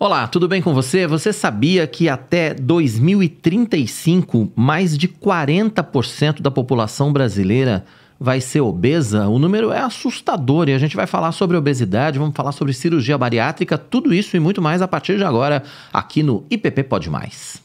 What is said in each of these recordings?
Olá, tudo bem com você? Você sabia que até 2035, mais de 40% da população brasileira vai ser obesa? O número é assustador e a gente vai falar sobre obesidade, vamos falar sobre cirurgia bariátrica, tudo isso e muito mais a partir de agora aqui no IPP Pode Mais.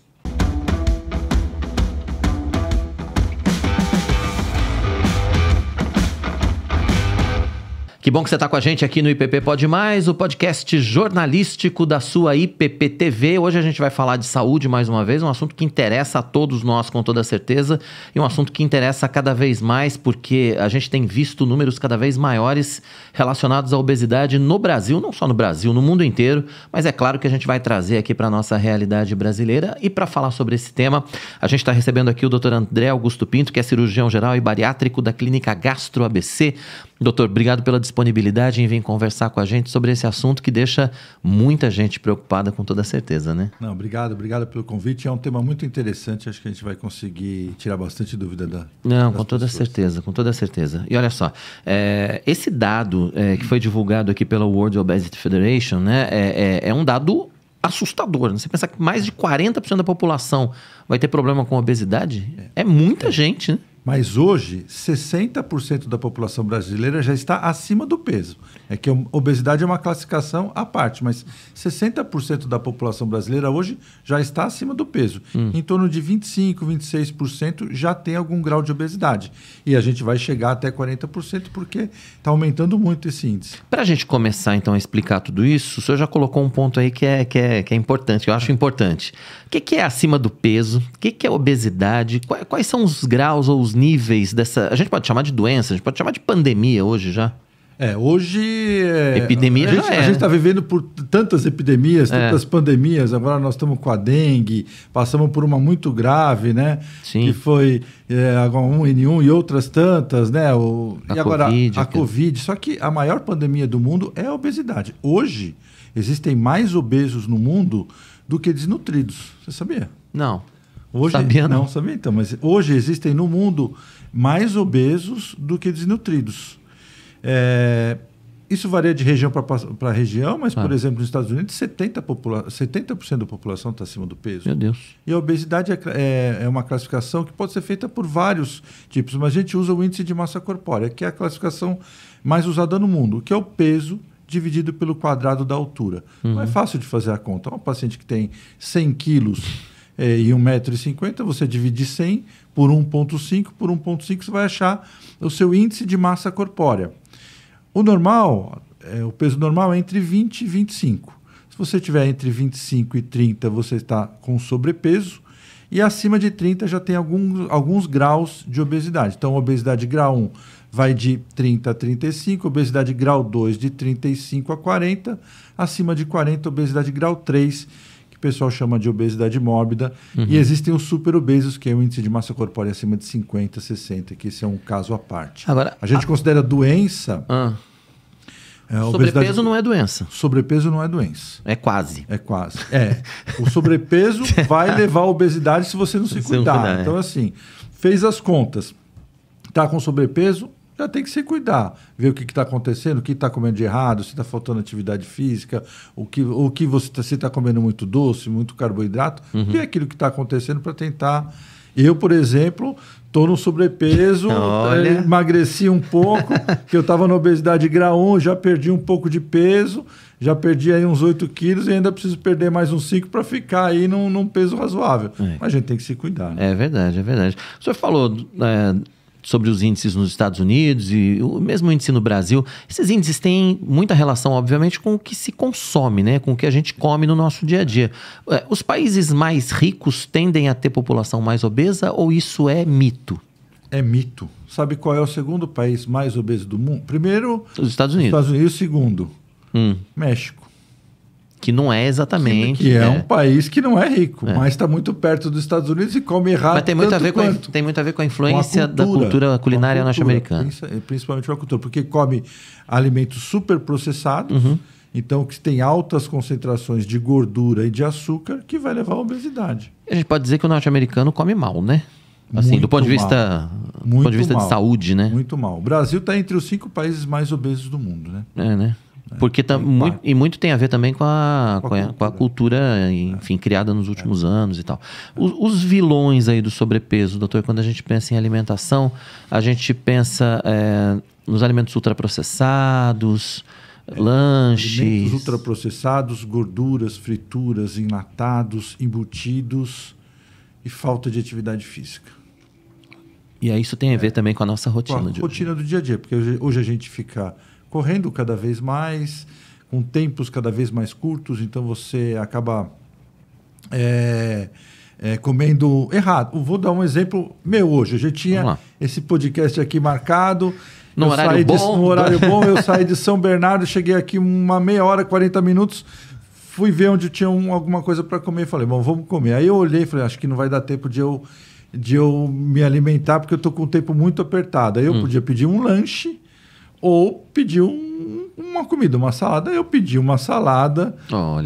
Que bom que você está com a gente aqui no IPP Pode Mais, o podcast jornalístico da sua IPP TV. Hoje a gente vai falar de saúde mais uma vez, um assunto que interessa a todos nós com toda certeza e um assunto que interessa cada vez mais porque a gente tem visto números cada vez maiores relacionados à obesidade no Brasil, não só no Brasil, no mundo inteiro, mas é claro que a gente vai trazer aqui para nossa realidade brasileira e para falar sobre esse tema, a gente está recebendo aqui o Dr. André Augusto Pinto, que é cirurgião geral e bariátrico da Clínica Gastro ABC Doutor, obrigado pela disponibilidade em vir conversar com a gente sobre esse assunto que deixa muita gente preocupada com toda certeza, né? Não, obrigado, obrigado pelo convite. É um tema muito interessante, acho que a gente vai conseguir tirar bastante dúvida da. Não, com toda pessoas. certeza, com toda certeza. E olha só, é, esse dado é, que foi divulgado aqui pela World Obesity Federation, né, é, é, é um dado assustador. Né? Você pensar que mais de 40% da população vai ter problema com obesidade, é, é muita é. gente, né? Mas hoje, 60% da população brasileira já está acima do peso. É que obesidade é uma classificação à parte, mas 60% da população brasileira hoje já está acima do peso. Hum. Em torno de 25%, 26% já tem algum grau de obesidade. E a gente vai chegar até 40% porque está aumentando muito esse índice. Para a gente começar, então, a explicar tudo isso, o senhor já colocou um ponto aí que é, que é, que é importante, que eu acho ah. importante. O que, que é acima do peso? O que, que é obesidade? Quais, quais são os graus ou os níveis dessa. A gente pode chamar de doença, a gente pode chamar de pandemia hoje já. É, hoje. É, epidemia a gente, já é. A gente está vivendo por tantas epidemias, é. tantas é. pandemias. Agora nós estamos com a dengue, passamos por uma muito grave, né? Sim. Que foi é, um N1 e outras tantas, né? O, a e agora COVID, a, a Covid. Só que a maior pandemia do mundo é a obesidade. Hoje existem mais obesos no mundo do que desnutridos. Você sabia? Não. Hoje, sabia não. não sabia então, mas hoje existem no mundo mais obesos do que desnutridos. É, isso varia de região para região, mas, ah. por exemplo, nos Estados Unidos, 70%, 70 da população está acima do peso. Meu Deus. E a obesidade é, é, é, uma classificação que pode ser feita por vários tipos, mas a gente usa o índice de massa corpórea, que é a classificação mais usada no mundo, que é o peso dividido pelo quadrado da altura. Uhum. Não é uhum. fácil de fazer a conta. Um paciente que tem 100 quilos é, e 1,50m, você divide 100 por 1,5, por 1,5 você vai achar o seu índice de massa corpórea. O normal, é, o peso normal é entre 20 e 25. Se você tiver entre 25 e 30, você está com sobrepeso. E acima de 30 já tem alguns, alguns graus de obesidade. Então, obesidade grau 1 vai de 30 a 35, obesidade grau 2 de 35 a 40, acima de 40, obesidade grau 3 pessoal chama de obesidade mórbida. Uhum. E existem os super obesos, que é o índice de massa corpórea acima de 50, 60, que esse é um caso à parte. Agora, a gente a... considera doença. Ah. É, sobrepeso não é doença. Sobrepeso não é doença. É quase. É quase. É. o sobrepeso vai levar à obesidade se você não se, se cuidar. Não cuidar é. então, é. assim, fez as contas. Está com sobrepeso, já tem que se cuidar, ver o que está acontecendo, o que está comendo de errado, se está faltando atividade física, o que, o que você está tá comendo muito doce, muito carboidrato, uhum. que é aquilo que está acontecendo para tentar. Eu, por exemplo, estou no sobrepeso, é, emagreci um pouco, que eu estava na obesidade grau 1, já perdi um pouco de peso, já perdi aí uns 8 quilos e ainda preciso perder mais uns 5 para ficar aí num, num peso razoável. É. Mas a gente tem que se cuidar. Né? É verdade, é verdade. O senhor falou. É sobre os índices nos Estados Unidos e o mesmo índice no Brasil. Esses índices têm muita relação, obviamente, com o que se consome, né? com o que a gente come no nosso dia a dia. É, os países mais ricos tendem a ter população mais obesa ou isso é mito? É mito. Sabe qual é o segundo país mais obeso do mundo? Primeiro, os Estados Unidos. Estados Unidos, segundo, hum. México que não é exatamente. Que, que é né? um país que não é rico, é. mas está muito perto dos Estados Unidos e come errado. Mas tem muito, a ver, com a, tem muito a ver com a influência com a cultura, da cultura culinária norte-americana. É, principalmente com a cultura, porque come alimentos super processados. Uhum. Então, que tem altas concentrações de gordura e de açúcar que vai levar à obesidade. A gente pode dizer que o norte-americano come mal, né? Assim, muito do ponto de vista, do ponto de, vista de saúde, né? Muito mal. O Brasil está entre os cinco países mais obesos do mundo, né? É, né? É. Porque tá é, muito, e muito tem a ver também com a, com a, com a cultura, é. enfim, criada nos últimos anos e tal. Os, os, vilões aí do sobrepeso, doutor, quando a gente pensa em alimentação, a gente pensa é, nos alimentos ultraprocessados, é, lanches. Alimentos ultraprocessados, gorduras, frituras, enlatados, embutidos e falta de atividade física. E aí isso tem a ver é, também com a nossa rotina. Com a rotina hoje. do dia a dia, porque hoje, hoje a gente fica correndo cada vez mais, com tempos cada vez mais curtos, então você acaba é, é, comendo errado. Eu vou dar um exemplo meu hoje. Eu já tinha esse podcast aqui marcado. No horário bom. De, no horário bom, eu saí de São Bernardo, cheguei aqui uma meia hora, 40 minutos, fui ver onde tinha um, alguma coisa para comer. Falei, bom, vamos comer. Aí eu olhei e falei, acho que não vai dar tempo de eu, de eu me alimentar, porque eu estou com o tempo muito apertado. Aí eu hum. podia pedir um lanche ou pedir um, uma comida, uma salada. Eu pedi uma salada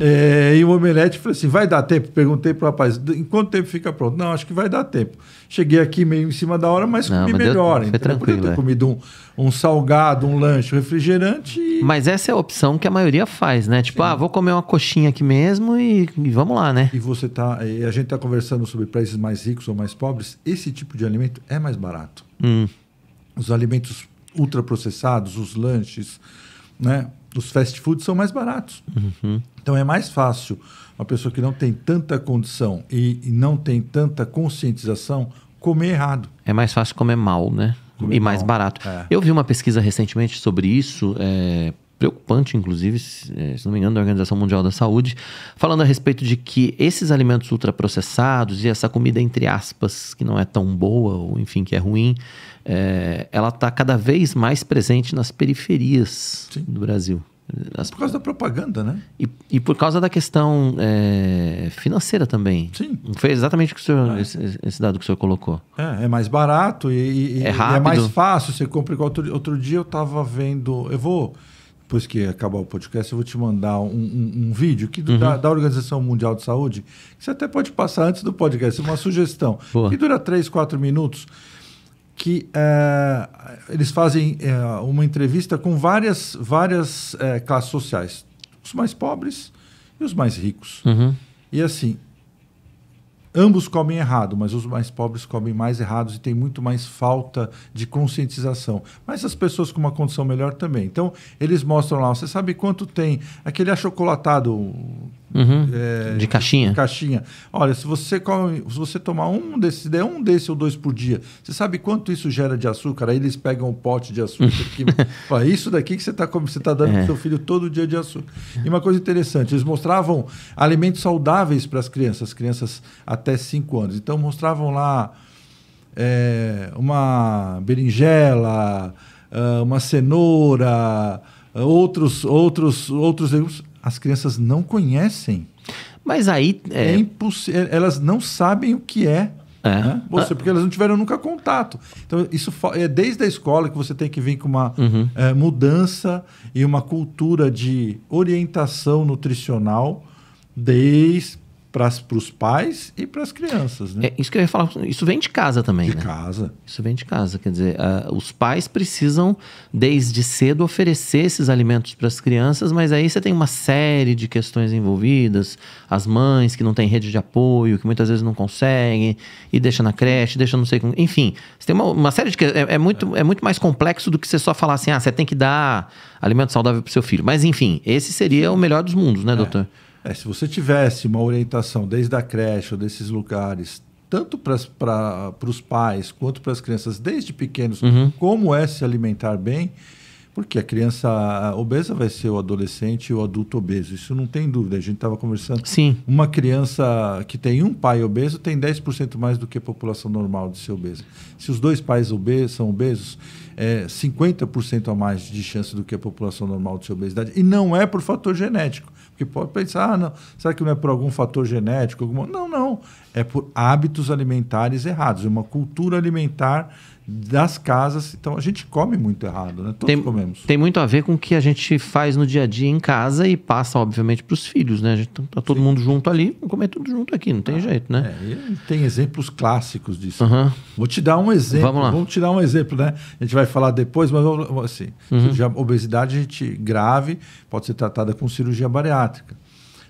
é, e o omelete. Falei assim: vai dar tempo? Perguntei para o rapaz: em quanto tempo fica pronto? Não, acho que vai dar tempo. Cheguei aqui meio em cima da hora, mas Não, comi mas melhor. Deu, foi tranquilo. Eu podia ter é. comido um, um, salgado, um lanche, um refrigerante. E... Mas essa é a opção que a maioria faz, né? Tipo, Sim. ah, vou comer uma coxinha aqui mesmo e, e, vamos lá, né? E você tá. E a gente tá conversando sobre países mais ricos ou mais pobres. Esse tipo de alimento é mais barato. Hum. Os alimentos ultraprocessados, os lanches, né? Os fast foods são mais baratos. Uhum. Então é mais fácil uma pessoa que não tem tanta condição e, e, não tem tanta conscientização comer errado. É mais fácil comer mal, né? Comer e mal. mais barato. É. Eu vi uma pesquisa recentemente sobre isso, é, preocupante, inclusive, se, é, se não me engano, da Organização Mundial da Saúde, falando a respeito de que esses alimentos ultraprocessados e essa comida, entre aspas, que não é tão boa, ou enfim, que é ruim, é, ela está cada vez mais presente nas periferias Sim. do Brasil. As... Por causa da propaganda, né? E, e por causa da questão é, financeira também. Sim. Foi exatamente o senhor, é. esse, esse, dado que o senhor colocou. É, é mais barato e, e, é, rápido. e é mais fácil. Você compra igual outro, outro dia eu estava vendo. Eu vou, depois que acabar o podcast, eu vou te mandar um, um, um vídeo que uhum. da, da, Organização Mundial de Saúde, que você até pode passar antes do podcast, uma sugestão. Boa. Que dura 3, 4 minutos que é, eles fazem é, uma entrevista com várias, várias é, classes sociais, os mais pobres e os mais ricos. Uhum. E assim, ambos comem errado, mas os mais pobres comem mais errados e tem muito mais falta de conscientização. Mas as pessoas com uma condição melhor também. Então, eles mostram lá, você sabe quanto tem aquele achocolatado Uhum. É, de caixinha? De caixinha. Olha, se você, come, se você tomar um desse, der um desse ou dois por dia, você sabe quanto isso gera de açúcar? Aí eles pegam um pote de açúcar. que, isso daqui que você está você está dando é. para seu filho todo dia de açúcar. E uma coisa interessante, eles mostravam alimentos saudáveis para as crianças, crianças até 5 anos. Então mostravam lá é, uma berinjela, ah, uma cenoura ah, outros outros outros as crianças não conhecem. Mas aí. É... É, é Elas não sabem o que é. É. Né? Você, porque elas não tiveram nunca contato. Então, isso é desde a escola que você tem que vir com uma uhum. é, mudança e uma cultura de orientação nutricional desde para os pais e para as crianças. Né? É, isso que eu ia falar, isso vem de casa também. De né? casa. Isso vem de casa. Quer dizer, uh, os pais precisam, desde cedo, oferecer esses alimentos para as crianças, mas aí você tem uma série de questões envolvidas. As mães que não têm rede de apoio, que muitas vezes não conseguem, e deixa na creche, deixa não sei como. Enfim, você tem uma, uma série de questões. É, é, muito, é. é muito mais complexo do que você só falar assim, ah, você tem que dar alimento saudável para seu filho. Mas, enfim, esse seria o melhor dos mundos, né, é. doutor? É. É, se você tivesse uma orientação desde a creche ou desses lugares, tanto para os pais quanto para as crianças desde pequenos, uhum. como é se alimentar bem, porque a criança obesa vai ser o adolescente e o adulto obeso. Isso não tem dúvida. A gente estava conversando. Sim. Uma criança que tem um pai obeso tem 10% mais do que a população normal de ser obesa. Se os dois pais obesos, são obesos, é, 50% a mais de chance do que a população normal de ser obesidade. E não é por fator genético. Porque pode pensar, ah, não, será que não é por algum fator genético? Alguma... Não, não. É por hábitos alimentares errados. É uma cultura alimentar das casas. Então a gente come muito errado, né? Todos tem, comemos. Tem muito a ver com o que a gente faz no dia a dia em casa e passa, obviamente, para os filhos, né? A gente tá, tá todo Sim. mundo junto ali, vamos comer tudo junto aqui, não tem ah, jeito, né? É, tem exemplos clássicos disso. Uhum. Vou te dar um exemplo. Vamos lá. Vamos te dar um exemplo, né? A gente vai falar depois, mas vamos, assim, uhum. obesidade a gente grave pode ser tratada com cirurgia bariátrica.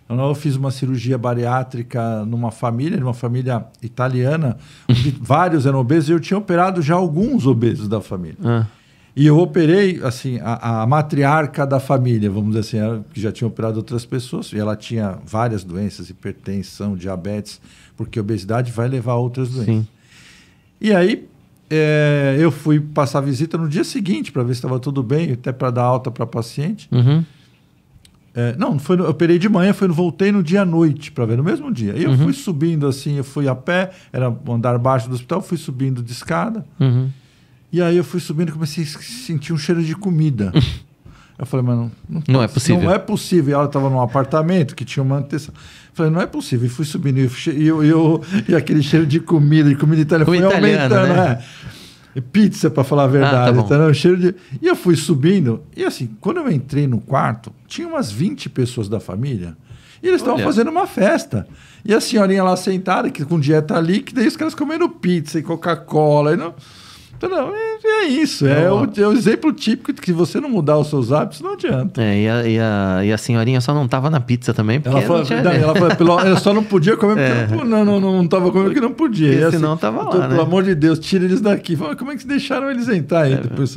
Então, eu fiz uma cirurgia bariátrica numa família, numa família italiana, onde vários eram obesos, e eu tinha operado já alguns obesos da família. Ah. E eu operei, assim, a, a, matriarca da família, vamos dizer assim, ela, que já tinha operado outras pessoas, e ela tinha várias doenças, hipertensão, diabetes, porque a obesidade vai levar a outras doenças. Sim. E aí, é, eu fui passar visita no dia seguinte para ver se estava tudo bem, até para dar alta para a paciente. Uhum. É, não, foi no, eu operei de manhã, foi, voltei no dia à noite para ver, no mesmo dia. E eu uhum. fui subindo assim, eu fui a pé, era andar baixo do hospital, fui subindo de escada. Uhum. E aí eu fui subindo e comecei a sentir um cheiro de comida. eu falei, mano, não, não tá, é possível. Não é possível. E ela estava num apartamento que tinha uma manutenção. Eu falei, não é possível. E fui subindo e, eu, eu, e aquele cheiro de comida, de comida italiana, foi aumentando. Né? É. Pizza, para falar a verdade. Ah, tá então, cheiro de... E eu fui subindo. E assim, quando eu entrei no quarto, tinha umas 20 pessoas da família. E eles estavam fazendo uma festa. E a senhorinha lá sentada, que com dieta líquida, e os caras comendo pizza e Coca-Cola. E não... Então, não, é, é isso, é, é o, é o, exemplo típico de que você não mudar os seus hábitos não adianta. É, e, a, e, a, e a senhorinha só não estava na pizza também. Ela, falou, tinha... não, ela, falou, ela só não podia comer é. porque não, não, não, não tava comendo porque não podia. Porque e assim, senão tava lá. Então, né? Pelo amor de Deus, tira eles daqui. Fala, como é que deixaram eles entrar aí? É, depois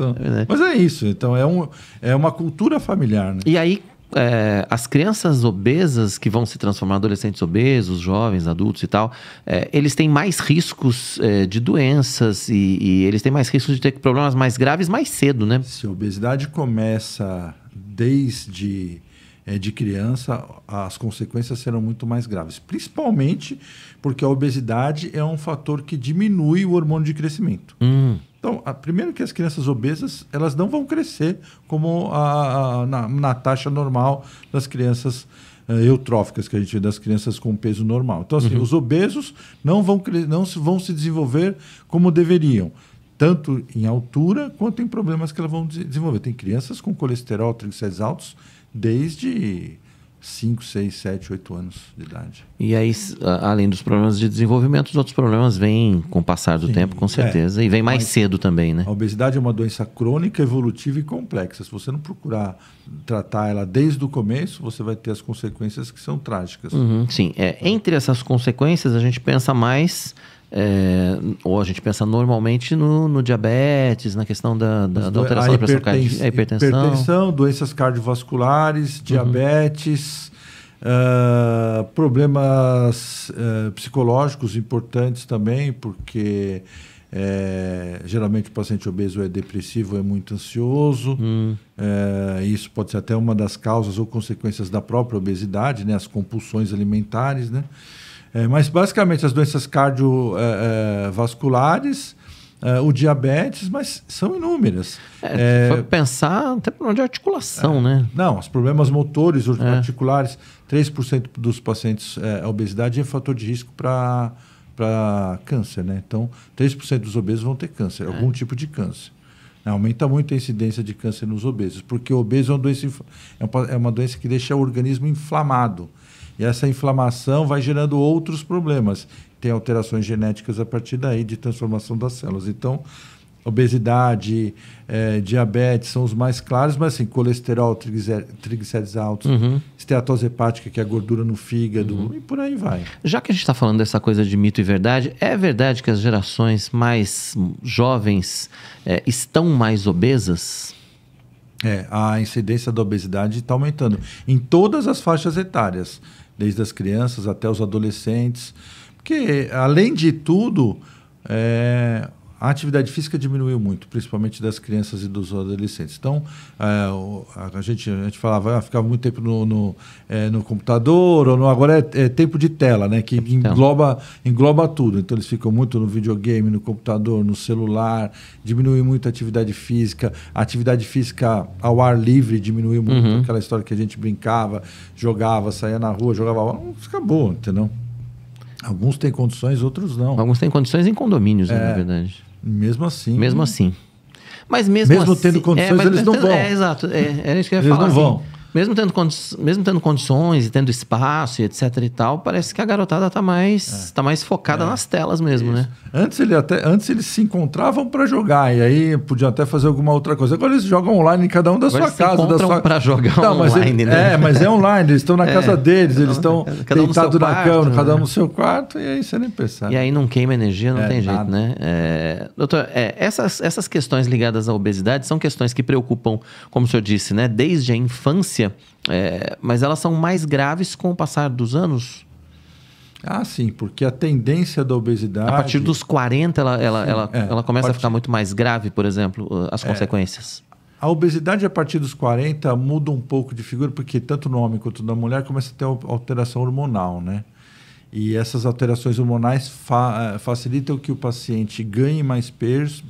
Mas é isso, então é, um, é uma cultura familiar. Né? E aí, é, as crianças obesas que vão se transformar em adolescentes obesos, jovens, adultos e tal, é, eles têm mais riscos é, de doenças e, e, eles têm mais riscos de ter problemas mais graves mais cedo, né? Se a obesidade começa desde é, de criança, as consequências serão muito mais graves. Principalmente porque a obesidade é um fator que diminui o hormônio de crescimento. Hum. Então, a, primeiro que as crianças obesas, elas não vão crescer como a, a na, na, taxa normal das crianças uh, eutróficas, que a gente vê das crianças com peso normal. Então, assim, uhum. os obesos não vão, não se, vão se desenvolver como deveriam tanto em altura quanto em problemas que elas vão desenvolver. Tem crianças com colesterol, triglicéridos altos desde 5, 6, 7, 8 anos de idade. E aí, além dos problemas de desenvolvimento, os outros problemas vêm com o passar do Sim, tempo, com é. certeza, é, e vem mais cedo também, né? A obesidade é uma doença crônica, evolutiva e complexa. Se você não procurar tratar ela desde o começo, você vai ter as consequências que são trágicas. Uhum, sim, é, entre essas consequências, a gente pensa mais é, ou a gente pensa normalmente no, no diabetes, na questão da, da, da alteração da pressão cardíaca, hipertensão. hipertensão. doenças cardiovasculares, uhum. diabetes, uhum. uh, problemas uh, psicológicos importantes também, porque eh, geralmente o paciente obeso é depressivo, é muito ansioso. Hum. Eh, isso pode ser até uma das causas ou consequências da própria obesidade, né? as compulsões alimentares. Né? É, mas basicamente as doenças cardiovasculares, é, o diabetes, mas são inúmeras. É, é, pensar até problema de articulação, é, né? Não, os problemas motores, os é. articulares, 3% dos pacientes é, a é obesidade é fator de risco para para câncer, né? Então, 3% dos obesos vão ter câncer, é. algum tipo de câncer. Aumenta muito a incidência de câncer nos obesos, porque o obeso é uma doença, é uma doença que deixa o organismo inflamado. E essa inflamação vai gerando outros problemas. Tem alterações genéticas a partir daí de transformação das células. Então, obesidade, eh, diabetes são os mais claros, mas assim, colesterol, triglicéridos altos, uhum. esteatose hepática, que é a gordura no fígado, uhum. e por aí vai. Já que a gente está falando dessa coisa de mito e verdade, é verdade que as gerações mais jovens eh, estão mais obesas? É, a incidência da obesidade está aumentando em todas as faixas etárias, desde as crianças até os adolescentes, porque além de tudo, é, a atividade física diminuiu muito, principalmente das crianças e dos adolescentes. Então, é, a, gente, a gente falava, ah, ficava muito tempo no, no, é, no computador, ou no, agora é, é, tempo de tela, né? Que então. engloba, engloba tudo. Então, eles ficam muito no videogame, no computador, no celular, diminui muito a atividade física. A atividade física ao ar livre diminuiu muito. Uhum. Aquela história que a gente brincava, jogava, saía na rua, jogava bola, acabou, entendeu? Alguns têm condições, outros não. Alguns têm condições em condomínios, né, na é. verdade. Mesmo assim. Mesmo assim. Mas mesmo, mesmo assim, tendo condições, é, mas, eles não vão. É, exato. É, isso que eu ia eles falar. Eles não assim, vão mesmo tendo, mesmo tendo condições e tendo espaço e etc e tal, parece que a garotada tá mais, é. Tá mais focada é. nas telas mesmo, né? Isso. né? Antes, ele até, antes eles se encontravam para jogar e aí podiam até fazer alguma outra coisa. Agora eles jogam online, cada um da Agora sua casa. da sua... para jogar Não, é online, né? É, mas é online, eles estão na é, casa deles, eles estão deitados na quarto, cama, né? cada um né? no seu quarto e aí você nem pensa E aí não queima energia, não é, tem nada. jeito, né? doutor, essas, essas questões ligadas à obesidade são questões que preocupam, como o senhor disse, né? Desde a infância é, mas elas são mais graves com o passar dos anos? Ah, sim, porque a tendência da obesidade. A partir dos 40, ela, ela, sim, ela, é, ela começa a, partir... a, ficar muito mais grave, por exemplo, as é, consequências. A obesidade a partir dos 40 muda um pouco de figura, porque tanto no homem quanto na mulher começa a ter alteração hormonal, né? E essas alterações hormonais fa eh, facilitam que o paciente ganhe mais peso,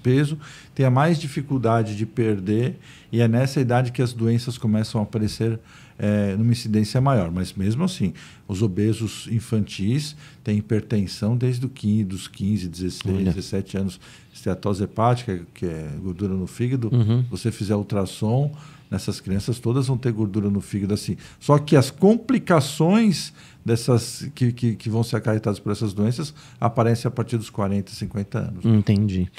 tenha mais dificuldade de perder, e é nessa idade que as doenças começam a aparecer é, numa incidência maior. Mas mesmo assim, os obesos infantis têm hipertensão desde os 15, dos 15, 16, Olha. 17 anos. Esteatose hepática, que é gordura no fígado, uhum. você fizer ultrassom, nessas crianças todas vão ter gordura no fígado assim. Só que as complicações dessas que, que, que vão ser acarretadas por essas doenças aparecem a partir dos 40, 50 anos. Né? Entendi.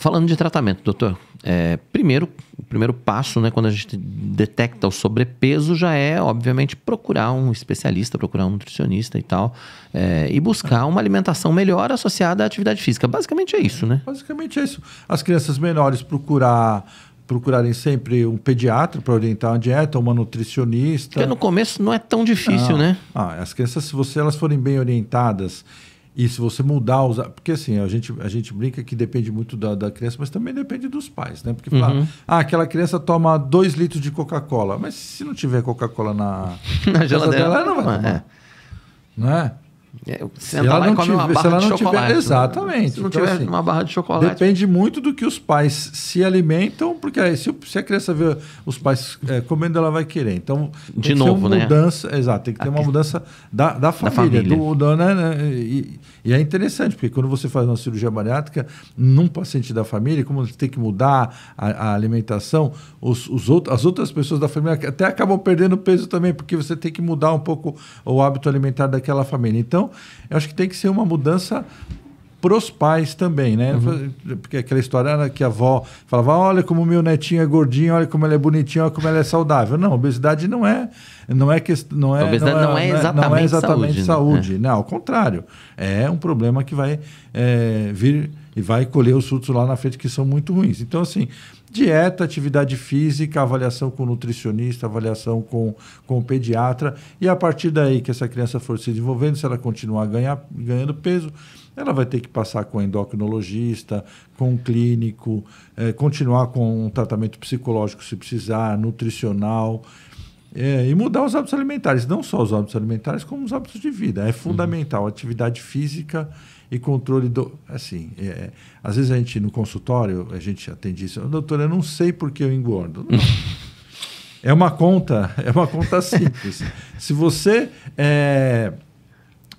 Falando de tratamento, doutor, é, primeiro, o primeiro passo, né, quando a gente detecta o sobrepeso, já é, obviamente, procurar um especialista, procurar um nutricionista e tal, é, e buscar uma alimentação melhor associada à atividade física. Basicamente é isso, né? Basicamente é isso. As crianças menores procurar procurarem sempre um pediatra para orientar a dieta, uma nutricionista. Porque no começo não é tão difícil, né? Ah, as crianças, se você, elas forem bem orientadas e se você mudar os. Porque assim, a gente, a gente brinca que depende muito da, da criança, mas também depende dos pais, né? Porque falar, uhum. ah, aquela criança toma dois litros de Coca-Cola, mas se não tiver Coca-Cola na, na geladeira, dela, ela não vai ah, tomar. É. Né? É, se ela não tiver, uma barra de chocolate. Tiver, né? exatamente. Se não então, tiver assim, uma barra de chocolate. Depende muito do que os pais se alimentam, porque aí, se, se a criança vê os pais é, comendo, ela vai querer. Então, de novo, né? Mudança, exato, tem que ter uma mudança da, da família. Da família. Do, do, né, né, e, e, é interessante, porque quando você faz uma cirurgia bariátrica, num paciente da família, como tem que mudar a, a alimentação, os, os outros, as outras pessoas da família até acabam perdendo peso também, porque você tem que mudar um pouco o hábito alimentar daquela família. Então, eu acho que tem que ser uma mudança pros pais também, né? Uhum. Porque aquela história que a avó falava, olha como meu netinho é gordinho, olha como ele é bonitinho, olha como ele é saudável. Não, obesidade não é, não é que não é, é não, é, não é exatamente, não é exatamente saúde. Né? saúde. Né? Não, ao contrário, é um problema que vai é, vir e vai colher os frutos lá na frente que são muito ruins. Então assim, dieta, atividade física, avaliação com nutricionista, avaliação com, com pediatra. E a partir daí que essa criança for se desenvolvendo, se ela continuar ganhar, ganhando peso, ela vai ter que passar com endocrinologista, com clínico, é, continuar com um tratamento psicológico se precisar, nutricional. É, e mudar os hábitos alimentares, não só os hábitos alimentares, como os hábitos de vida. É fundamental. Uhum. Atividade física e controle do. Assim, é, é, às vezes a gente no consultório, a gente atende isso. Doutor, eu não sei por que eu engordo. Não. é uma conta, é uma conta simples. Se você é,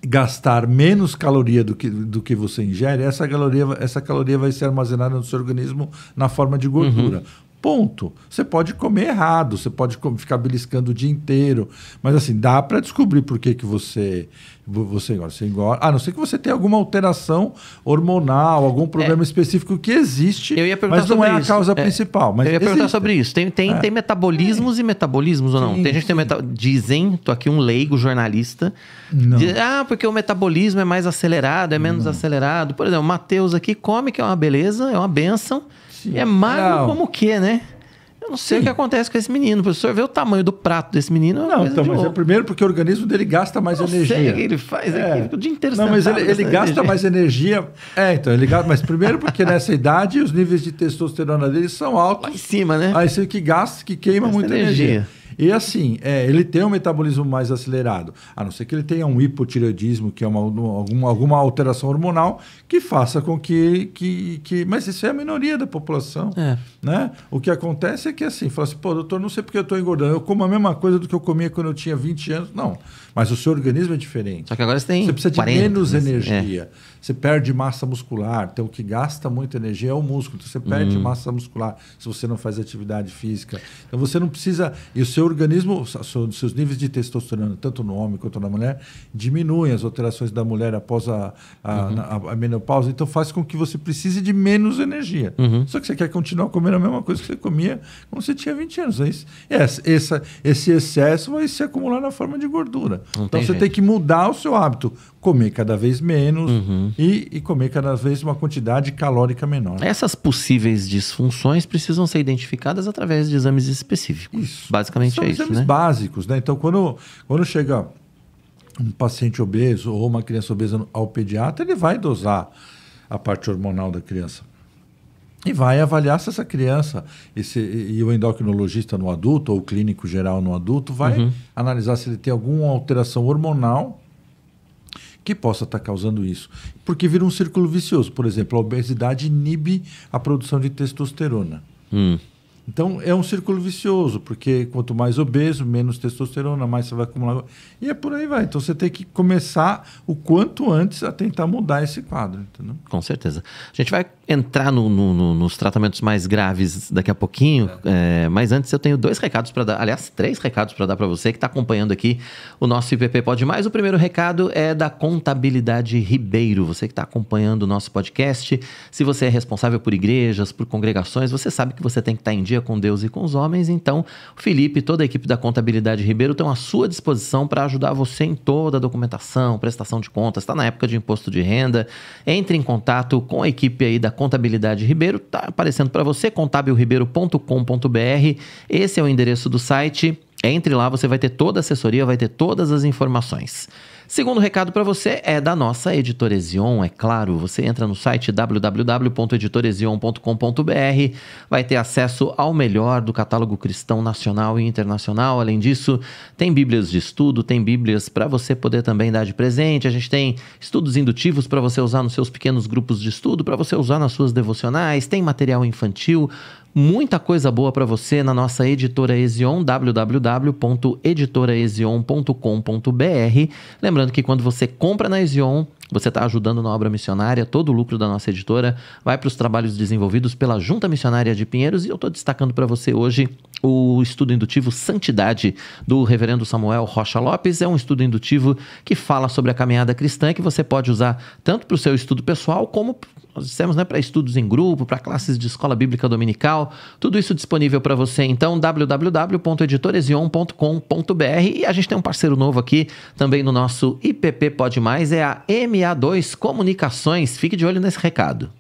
gastar menos caloria do que, do que você ingere, essa caloria, essa caloria vai ser armazenada no seu organismo na forma de gordura. Uhum. Ponto. Você pode comer errado, você pode ficar beliscando o dia inteiro, mas assim, dá para descobrir por que, que você, você engorda. Você engorda. A não ser que você tenha alguma alteração hormonal, algum é. problema é. específico que existe, eu ia perguntar mas não é a isso. causa é. principal. Mas eu ia existe. perguntar sobre isso. Tem, tem, é. tem metabolismos e metabolismos ou não? Sim, tem gente que tem meta... Dizem, tô aqui um leigo jornalista, diz, ah, porque o metabolismo é mais acelerado, é menos não. acelerado. Por exemplo, o Matheus aqui come, que é uma beleza, é uma benção. Sim. É magro não. como o quê, né? Eu não sei Sim. o que acontece com esse menino. O professor vê o tamanho do prato desse menino. É não, então, mas é primeiro porque o organismo dele gasta mais não energia. Sei, ele faz é. aqui, o dia inteiro Não, mas ele, ele gasta energia. mais energia. É, então, ele gasta. Mas primeiro porque nessa idade os níveis de testosterona dele são altos. Lá em cima, né? Aí você que gasta, que queima gasta muita energia. energia. E assim, é, ele tem um metabolismo mais acelerado, a não ser que ele tenha um hipotireoidismo, que é uma, alguma, alguma alteração hormonal que faça com que, que, que. Mas isso é a minoria da população. É. Né? O que acontece é que assim, fala assim, pô, doutor, não sei porque eu estou engordando, eu como a mesma coisa do que eu comia quando eu tinha 20 anos. Não. Mas o seu organismo é diferente. Só que agora você tem. Você precisa de 40, menos né? energia. É. Você perde massa muscular. Então, o que gasta muita energia é o músculo. Então, você perde hum. massa muscular se você não faz atividade física. Então, você não precisa. E o seu organismo, seus níveis de testosterona, tanto no homem quanto na mulher, diminuem as alterações da mulher após a, a, uhum. a, a menopausa. Então, faz com que você precise de menos energia. Uhum. Só que você quer continuar comendo a mesma coisa que você comia quando você tinha 20 anos. É isso. Essa, essa, esse excesso vai se acumular na forma de gordura. Não então tem você jeito. tem que mudar o seu hábito. Comer cada vez menos uhum. e, e, comer cada vez uma quantidade calórica menor. Essas possíveis disfunções precisam ser identificadas através de exames específicos. Isso. Basicamente São é isso. Exames né? básicos, né? Então, quando, quando chega um paciente obeso ou uma criança obesa ao pediatra, ele vai dosar a parte hormonal da criança. E vai avaliar se essa criança esse, e o endocrinologista no adulto, ou o clínico geral no adulto, vai uhum. analisar se ele tem alguma alteração hormonal que possa estar tá causando isso. Porque vira um círculo vicioso. Por exemplo, a obesidade inibe a produção de testosterona. Hum. Então é um círculo vicioso, porque quanto mais obeso, menos testosterona, mais você vai acumular. E é por aí vai. Então você tem que começar o quanto antes a tentar mudar esse quadro. Entendeu? Com certeza. A gente vai entrar no, no, no, nos tratamentos mais graves daqui a pouquinho, é. É, mas antes eu tenho dois recados para dar, aliás, três recados para dar para você que está acompanhando aqui o nosso IPP Pode Mais. O primeiro recado é da Contabilidade Ribeiro. Você que está acompanhando o nosso podcast, se você é responsável por igrejas, por congregações, você sabe que você tem que estar tá em dia com Deus e com os homens, então o Felipe e toda a equipe da Contabilidade Ribeiro estão à sua disposição para ajudar você em toda a documentação, prestação de contas, está na época de imposto de renda. Entre em contato com a equipe aí da Contabilidade Ribeiro, está aparecendo para você, contabilribeiro.com.br. Esse é o endereço do site. Entre lá, você vai ter toda a assessoria, vai ter todas as informações. Segundo recado para você é da nossa editora Ezion, é claro. Você entra no site www.editorezion.com.br, vai ter acesso ao melhor do catálogo cristão nacional e internacional. Além disso, tem bíblias de estudo, tem bíblias para você poder também dar de presente. A gente tem estudos indutivos para você usar nos seus pequenos grupos de estudo, para você usar nas suas devocionais, tem material infantil muita coisa boa para você na nossa editora Ezion, www.editoraezion.com.br. Lembrando que quando você compra na Ezion, você está ajudando na obra missionária, todo o lucro da nossa editora vai para os trabalhos desenvolvidos pela Junta Missionária de Pinheiros e eu estou destacando para você hoje o estudo indutivo Santidade do Reverendo Samuel Rocha Lopes. É um estudo indutivo que fala sobre a caminhada cristã que você pode usar tanto para o seu estudo pessoal como nós dissemos, né, para estudos em grupo, para classes de escola bíblica dominical, tudo isso disponível para você então www.editoresion.com.br e a gente tem um parceiro novo aqui também no nosso IPP Pode Mais, é a M MA2 Comunicações. Fique de olho nesse recado.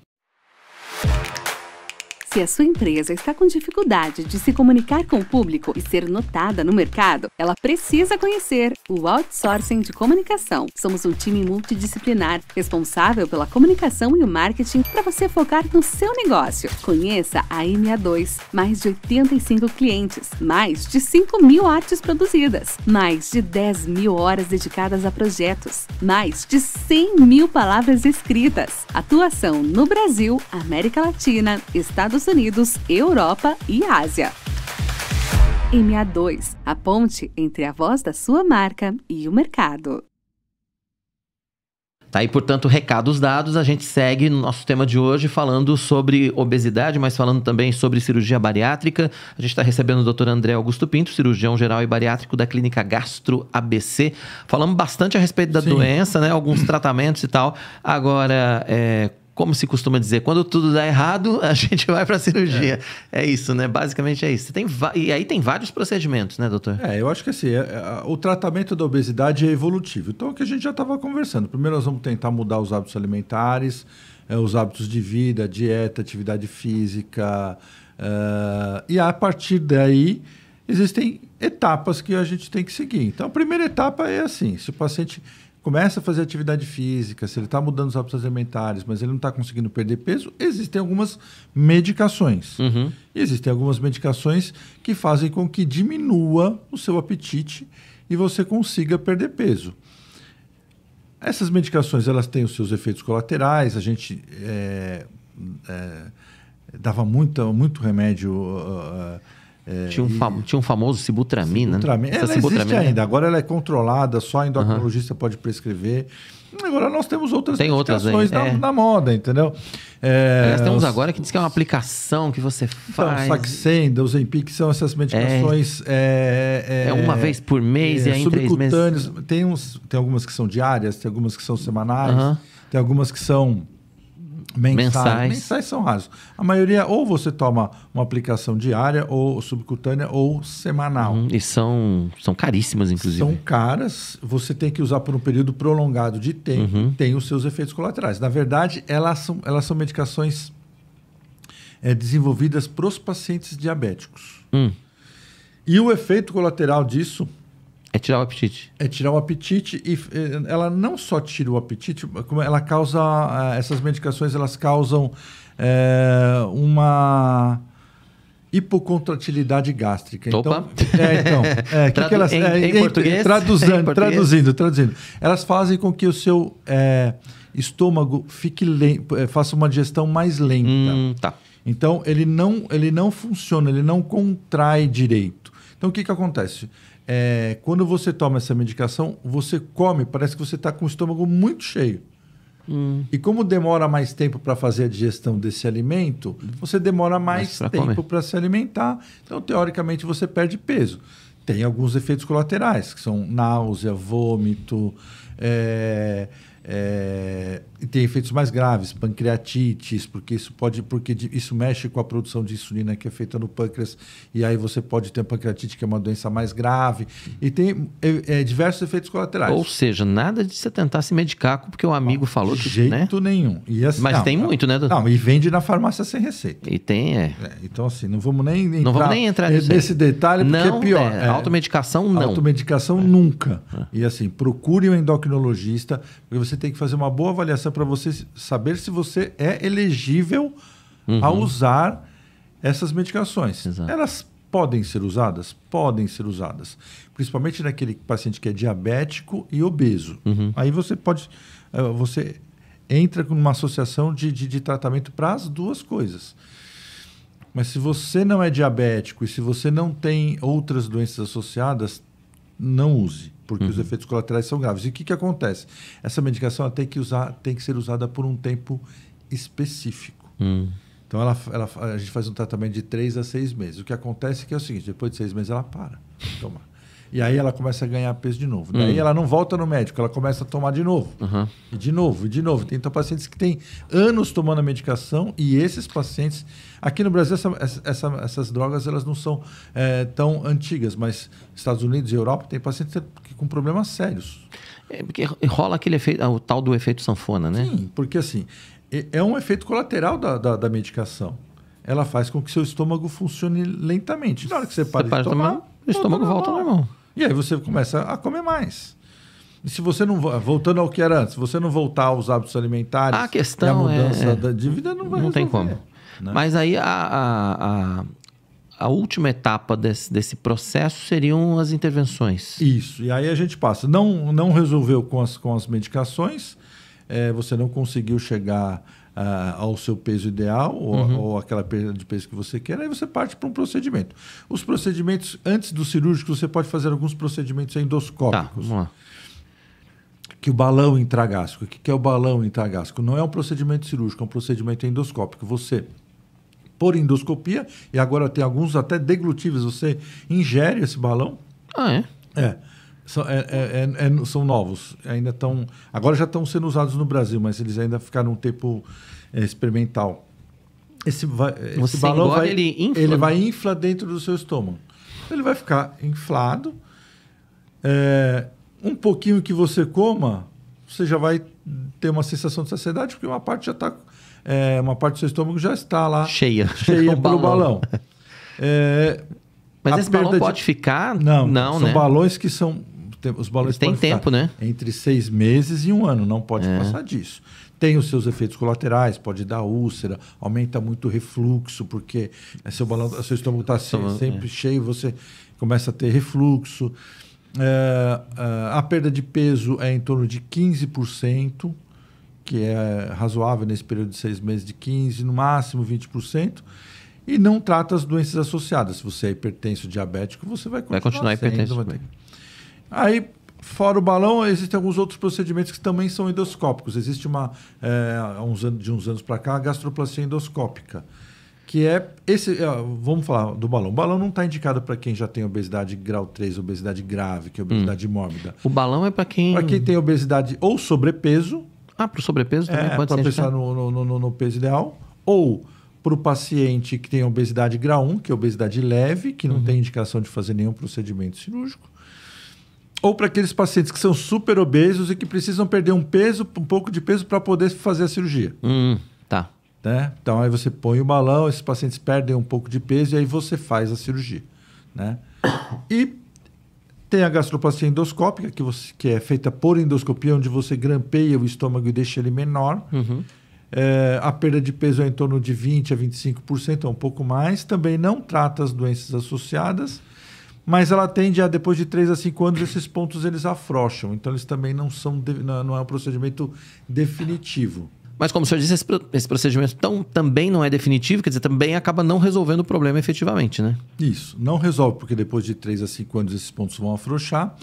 Se a sua empresa está com dificuldade de se comunicar com o público e ser notada no mercado, ela precisa conhecer o Outsourcing de Comunicação. Somos um time multidisciplinar responsável pela comunicação e o marketing para você focar no seu negócio. Conheça a MA2, mais de 85 clientes, mais de 5 mil artes produzidas, mais de 10 mil horas dedicadas a projetos, mais de 100 mil palavras escritas. Atuação no Brasil, América Latina, Estados Estados Unidos, Europa e Ásia. MA2 A ponte entre a voz da sua marca e o mercado. Tá aí, portanto, recados dados. A gente segue no nosso tema de hoje falando sobre obesidade, mas falando também sobre cirurgia bariátrica. A gente está recebendo o Dr. André Augusto Pinto, cirurgião geral e bariátrico da clínica Gastro ABC. Falamos bastante a respeito da Sim. doença, né? Alguns tratamentos e tal. Agora, é, como se costuma dizer, quando tudo dá errado, a gente vai para a cirurgia. É. é. isso, né? Basicamente é isso. Tem e aí tem vários procedimentos, né, doutor? É, eu acho que assim, é, é, o tratamento da obesidade é evolutivo. Então, é o que a gente já estava conversando. Primeiro, nós vamos tentar mudar os hábitos alimentares, é, os hábitos de vida, dieta, atividade física. e a partir daí, existem etapas que a gente tem que seguir. Então, a primeira etapa é assim: se o paciente começa a fazer atividade física, se ele está mudando os hábitos alimentares, mas ele não está conseguindo perder peso, existem algumas medicações. Uhum. Existem algumas medicações que fazem com que diminua o seu apetite e você consiga perder peso. Essas medicações elas têm os seus efeitos colaterais. A gente é, é, dava muito muito remédio. Uh, é, tinha, um e... tinha um famoso sibutramina. Né? Sibutramina. Né? Ela sibutramina existe é ainda. Agora ela é controlada, só a endocrinologista uhum. pode prescrever. Agora nós temos outras Tem outras Na, é. na moda, entendeu? É, nós temos os... agora que diz que é uma aplicação que você então, faz. Então, Saxenda, os que são essas medicações. É, é, é, é uma vez por mês e aí em três meses. Tem, uns, tem algumas que são diárias, tem algumas que são semanais, uhum. tem algumas que são Mensais. mensais. Mensais são raros. A maioria, ou você toma uma aplicação diária, ou subcutânea, ou semanal. Uhum, e são, são caríssimas, inclusive. São caras, você tem que usar por um período prolongado de tempo, uhum. tem os seus efeitos colaterais. Na verdade, elas são, elas são medicações é, desenvolvidas para os pacientes diabéticos. Hum. E o efeito colateral disso é tirar o apetite. É tirar o apetite e eh, ela não só tira o apetite, como ela causa. Eh, essas medicações elas causam é, uma hipocontratilidade gástrica. Então, Opa. Então, é, então, é, que elas, em, é, em, português, traduzindo, traduzindo, traduzindo. Elas fazem com que o seu é, estômago fique lento, faça uma digestão mais lenta. Hum, tá. Então ele não, ele não funciona, ele não contrai direito. Então o que, que acontece? é, quando você toma essa medicação, você come, parece que você está com o estômago muito cheio. Hum. E como demora mais tempo para fazer a digestão desse alimento, você demora mais tempo para se alimentar. Então, teoricamente, você perde peso. Tem alguns efeitos colaterais, que são náusea, vômito, é, é, e tem efeitos mais graves, pancreatites, porque isso pode, porque isso mexe com a produção de insulina que é feita no pâncreas, e aí você pode ter pancreatite, que é uma doença mais grave, e tem é, é diversos efeitos colaterais. Ou seja, nada de você tentar se medicar porque o amigo falou de que. De jeito né? nenhum. Assim, Mas não, tem não, muito, né, doutor? Não, e vende na farmácia sem receita. E tem, é. é então, assim, não vamos nem entrar, não vamos nem entrar nesse, detalhe, porque é não, é pior. É, automedicação, não. Automedicação, é. nunca. E assim, procure um endocrinologista, porque você você tem que fazer uma boa avaliação para você saber se você é elegível uhum. a usar essas medicações. Exato. Elas podem ser usadas? Podem ser usadas. Principalmente naquele paciente que é diabético e obeso. Uhum. Aí você pode. Eh, você entra com uma associação de, de, de tratamento para as duas coisas. Mas se você não é diabético e se você não tem outras doenças associadas, não use porque uhum. os efeitos colaterais são graves. E o que, que acontece? Essa medicação tem que, usar, tem que ser usada por um tempo específico. Uhum. Então, ela, ela, a gente faz um tratamento de três a seis meses. O que acontece é que é o seguinte, depois de seis meses ela para de tomar. E aí ela começa a ganhar peso de novo. Daí hum. ela não volta no médico, ela começa a tomar de novo. Uhum. E de novo, e de novo. Tem então, pacientes que têm anos tomando a medicação e esses pacientes. Aqui no Brasil, essa, essa, essas drogas elas não são é, tão antigas, mas Estados Unidos e Europa tem pacientes que com problemas sérios. É, porque rola aquele efeito, o tal do efeito sanfona, né? Sim, porque assim, é, é um efeito colateral da, da, da medicação. Ela faz com que seu estômago funcione lentamente. Na hora que você para, você para de tomar, o estômago volta normal. normal. E aí você começa a comer mais. E se você não voltando ao que era antes, se você não voltar aos hábitos alimentares, a questão e a mudança é, da dívida não vai Não resolver, tem como. Né? Mas aí a, a, a, a última etapa desse, desse processo seriam as intervenções. Isso, e aí a gente passa. Não, não resolveu com as, com as medicações, é, você não conseguiu chegar ah, ao seu peso ideal ou, uhum. ou, aquela perda de peso que você quer, aí você parte para um procedimento. Os procedimentos, antes do cirúrgico, você pode fazer alguns procedimentos endoscópicos. Tá, vamos lá que o balão intragástrico. O que é o balão intragástrico? Não é um procedimento cirúrgico, é um procedimento endoscópico. Você por endoscopia e agora tem alguns até deglutíveis. Você ingere esse balão? Ah, é? É. São, é, é, é, é são novos. Ainda estão. Agora já estão sendo usados no Brasil, mas eles ainda ficaram um tempo é, experimental. Esse, vai, esse balão vai, ele, infla. ele vai né? infla dentro do seu estômago. Ele vai ficar inflado. É, um pouquinho que você coma, você já vai ter uma sensação de saciedade, porque uma parte já está é, uma parte do seu estômago já está lá cheia, cheia pelo balão. balão. É, Mas esse balão pode ficar? Não, não são né? balões que são os balões têm tempo, né? Entre seis meses e um ano, não pode é. passar disso. Tem os seus efeitos colaterais, pode dar úlcera, aumenta muito o refluxo, porque é, seu, balão, seu estômago está sempre é. cheio, você começa a ter refluxo. É, é a perda de peso é em torno de 15% que é razoável nesse período de seis meses, de 15%, no máximo 20%, e não trata as doenças associadas. Se você é hipertenso, diabético, você vai continuar, vai continuar sendo, hipertenso. Vai ter... Aí, fora o balão, existem alguns outros procedimentos que também são endoscópicos. Existe uma, é, uns anos, de uns anos para cá, a gastroplastia endoscópica, que é esse. Eh, vamos falar do balão. O balão não está indicado para quem já tem obesidade grau 3, obesidade grave, que é obesidade hum. mórbida. O balão é para quem. Para quem tem obesidade ou sobrepeso ah, para o sobrepeso também é, pode ser. Para pensar né? no, no, no, peso ideal. Ou para o paciente que tem obesidade grau 1, que é obesidade leve, que não uhum. tem indicação de fazer nenhum procedimento cirúrgico. Ou para aqueles pacientes que são super obesos e que precisam perder um peso, um pouco de peso para poder fazer a cirurgia. Hum, tá. Né? Então aí você põe o balão, esses pacientes perdem um pouco de peso e aí você faz a cirurgia. Né? E tem a gastroplastia endoscópica, que, você, que é feita por endoscopia, onde você grampeia o estômago e deixa ele menor. Uhum. É, a perda de peso é em torno de 20% a 25%, ou é um pouco mais. Também não trata as doenças associadas, mas ela tende a, depois de 3 a 5 anos, esses pontos eles afrouxam. Então, eles também não são, não é um procedimento definitivo. Mas como o senhor disse, esse, procedimento tão, também não é definitivo, quer dizer, também acaba não resolvendo o problema efetivamente, né? Isso, não resolve, porque depois de três a cinco anos esses pontos vão afrouxar.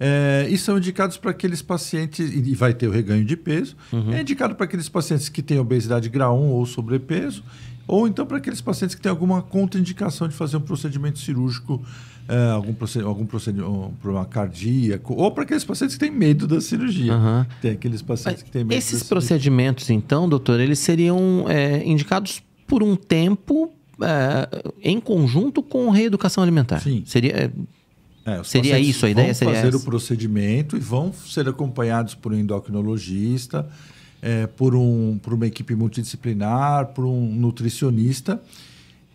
É, e são indicados para aqueles pacientes, e vai ter o reganho de peso, uhum. é indicado para aqueles pacientes que têm obesidade grau 1 ou sobrepeso, ou então para aqueles pacientes que têm alguma contraindicação de fazer um procedimento cirúrgico é, algum, algum procedimento um problema cardíaco, ou para aqueles pacientes que têm medo da cirurgia. Uhum. Tem aqueles pacientes que têm medo Esses procedimentos, cirurgia. então, doutor, eles seriam é, indicados por um tempo é, em conjunto com reeducação alimentar. Sim. Seria. É, é seria isso a ideia? Vão seria fazer essa? o procedimento e vão ser acompanhados por um endocrinologista, é, por, um, por uma equipe multidisciplinar, por um nutricionista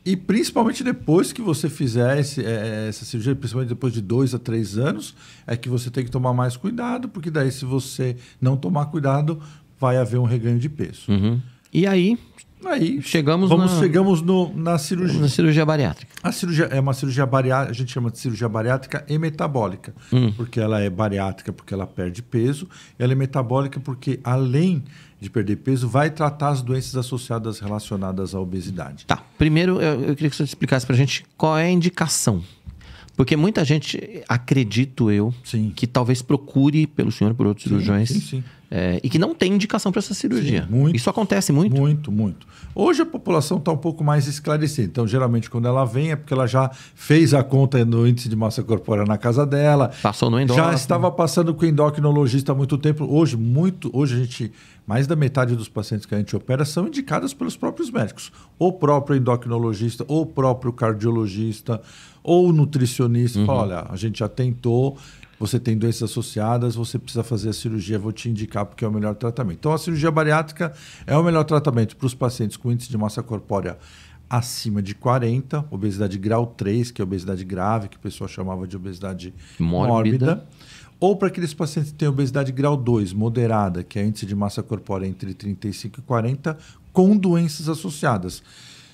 e principalmente depois que você fizer esse, é, é, essa cirurgia, principalmente depois de dois a três anos, é que você tem que tomar mais cuidado, porque daí, se você não tomar cuidado, vai haver um reganho de peso. Uhum. E aí, Aí chegamos, vamos, na... chegamos no, na cirurgia. Na cirurgia bariátrica. A cirurgia é uma cirurgia bariátrica, a gente chama de cirurgia bariátrica e metabólica, hum. porque ela é bariátrica porque ela perde peso, ela é metabólica porque além de perder peso vai tratar as doenças associadas relacionadas à obesidade. Tá. Primeiro, eu, eu queria que você explicasse para a gente qual é a indicação. Porque muita gente, acredito eu, sim. que talvez procure pelo senhor, por outros sim, cirurgiões, sim, é, e que não tem indicação para essa cirurgia. Sim, muito, Isso acontece muito? Muito, muito. Hoje a população está um pouco mais esclarecida. Então, geralmente, quando ela vem, é porque ela já fez a conta no índice de massa corpórea na casa dela. Passou no endócrino. Já estava passando com o endocrinologista há muito tempo. Hoje, muito, hoje a gente. Mais da metade dos pacientes que a gente opera são indicados pelos próprios médicos. Ou próprio endocrinologista, ou próprio cardiologista, ou nutricionista. Uhum. Fala, olha, a gente já tentou você tem doenças associadas, você precisa fazer a cirurgia, vou te indicar porque é o melhor tratamento. Então, a cirurgia bariátrica é o melhor tratamento para os pacientes com índice de massa corpórea acima de 40, obesidade grau 3, que é obesidade grave, que o pessoal chamava de obesidade mórbida. mórbida ou para aqueles pacientes que têm obesidade grau 2, moderada, que é índice de massa corpórea entre 35 e 40, com doenças associadas,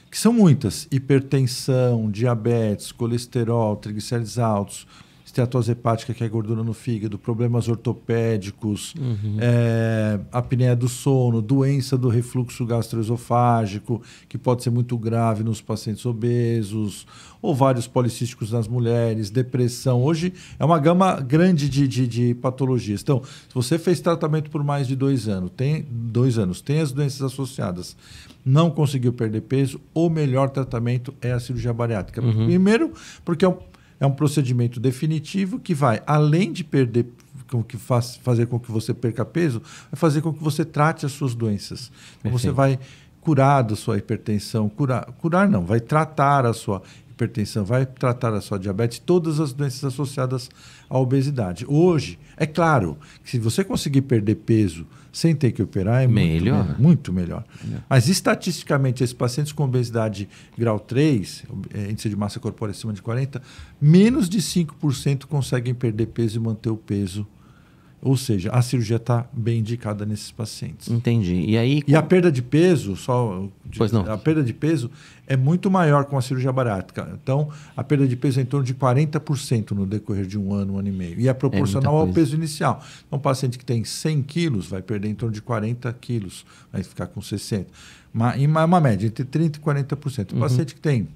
que são muitas: hipertensão, diabetes, colesterol, triglicerídeos altos, esteatose hepática, que é gordura no fígado, problemas ortopédicos, uhum. é, apneia do sono, doença do refluxo gastroesofágico, que pode ser muito grave nos pacientes obesos, ovários policísticos nas mulheres, depressão. Hoje é uma gama grande de, de, de patologias. Então, se você fez tratamento por mais de dois anos, tem dois anos, tem as doenças associadas, não conseguiu perder peso, o melhor tratamento é a cirurgia bariátrica. Uhum. Primeiro, porque é um é um procedimento definitivo que vai, além de perder com que faz, fazer com que você perca peso, vai fazer com que você trate as suas doenças. Então, você vai curar da sua hipertensão, curar, curar não, vai tratar a sua hipertensão, vai tratar a sua diabetes, todas as doenças associadas à obesidade. Hoje, é claro que se você conseguir perder peso sem ter que operar, é melhor. muito, muito melhor. melhor. Mas estatisticamente, esses pacientes com obesidade grau 3, é, índice de massa corpórea acima de 40, menos de 5% conseguem perder peso e manter o peso ou seja, a cirurgia está bem indicada nesses pacientes. Entendi. E aí. E a perda de peso, só. Pois não. A perda de peso é muito maior com a cirurgia bariátrica. Então, a perda de peso é em torno de 40% no decorrer de um ano, um ano e meio. E é, é proporcional é ao peso inicial. Então, um paciente que tem 100 quilos vai perder em torno de 40 quilos, vai ficar com 60. Uma, uma média entre 30% e 40%. O uhum. paciente que tem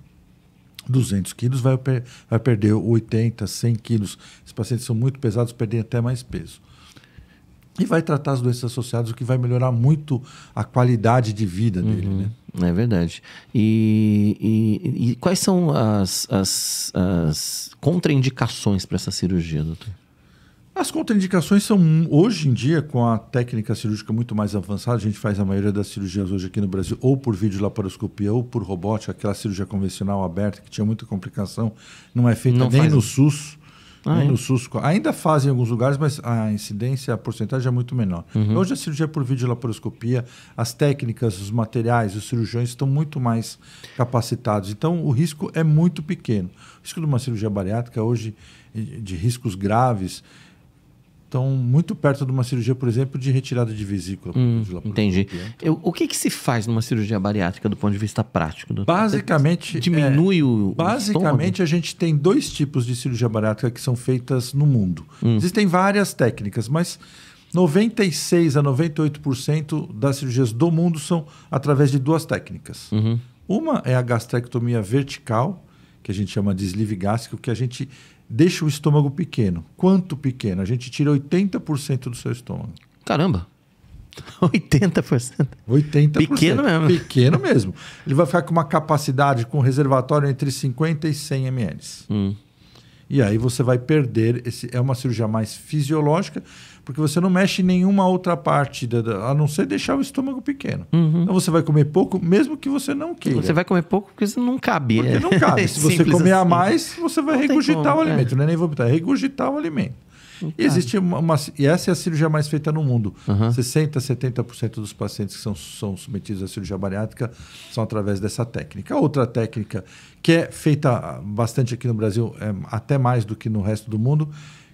200 quilos vai, vai perder 80, 100 quilos. Esses pacientes são muito pesados, perdem até mais peso e vai tratar as doenças associadas, o que vai melhorar muito a qualidade de vida dele, uhum. né? É verdade. E, e, e quais são as, as, as contraindicações para essa cirurgia, doutor? As contraindicações são, hoje em dia, com a técnica cirúrgica muito mais avançada, a gente faz a maioria das cirurgias hoje aqui no Brasil, ou por videolaparoscopia, ou por robótica, aquela cirurgia convencional aberta, que tinha muita complicação, não é feita não nem faz... no SUS. Ah, né? é? No SUS ainda fazem em alguns lugares, mas a incidência, a porcentagem é muito menor. Uhum. Hoje a é cirurgia por videolaparoscopia, as técnicas, os materiais, os cirurgiões estão muito mais capacitados. Então o risco é muito pequeno. O risco de uma cirurgia bariátrica hoje de riscos graves estão muito perto de uma cirurgia, por exemplo, de retirada de vesícula. Hum, de entendi. Né? Eu, o que, que, se faz numa cirurgia bariátrica do ponto de vista prático? Doutor? Basicamente. Você diminui é, o. Basicamente, a gente tem dois tipos de cirurgia bariátrica que são feitas no mundo. Hum. Existem várias técnicas, mas 96 a 98% das cirurgias do mundo são através de duas técnicas. Uhum. Uma é a gastrectomia vertical, que a gente chama de sleeve gástrico, que a gente deixa o estômago pequeno. Quanto pequeno? A gente tira 80% do seu estômago. Caramba! 80%. 80%. Pequeno mesmo. Pequeno mesmo. Ele vai ficar com uma capacidade, com um reservatório entre 50 e 100 ml. Hum. E aí você vai perder. Esse, é uma cirurgia mais fisiológica porque você não mexe em nenhuma outra parte, da, da, a não ser deixar o estômago pequeno. Uhum. Então você vai comer pouco, mesmo que você não queira. Você vai comer pouco porque isso não cabe. Porque não é cabe. Se você comer assim. a mais, você vai não é. né? regurgitar o alimento, é. não é nem vomitar, é regurgitar o alimento. E existe uma, uma, E essa é a cirurgia mais feita no mundo. Uhum. 60%, 70% dos pacientes que são, são submetidos à cirurgia bariátrica são através dessa técnica. Outra técnica que é feita bastante aqui no Brasil, é, até mais do que no resto do mundo,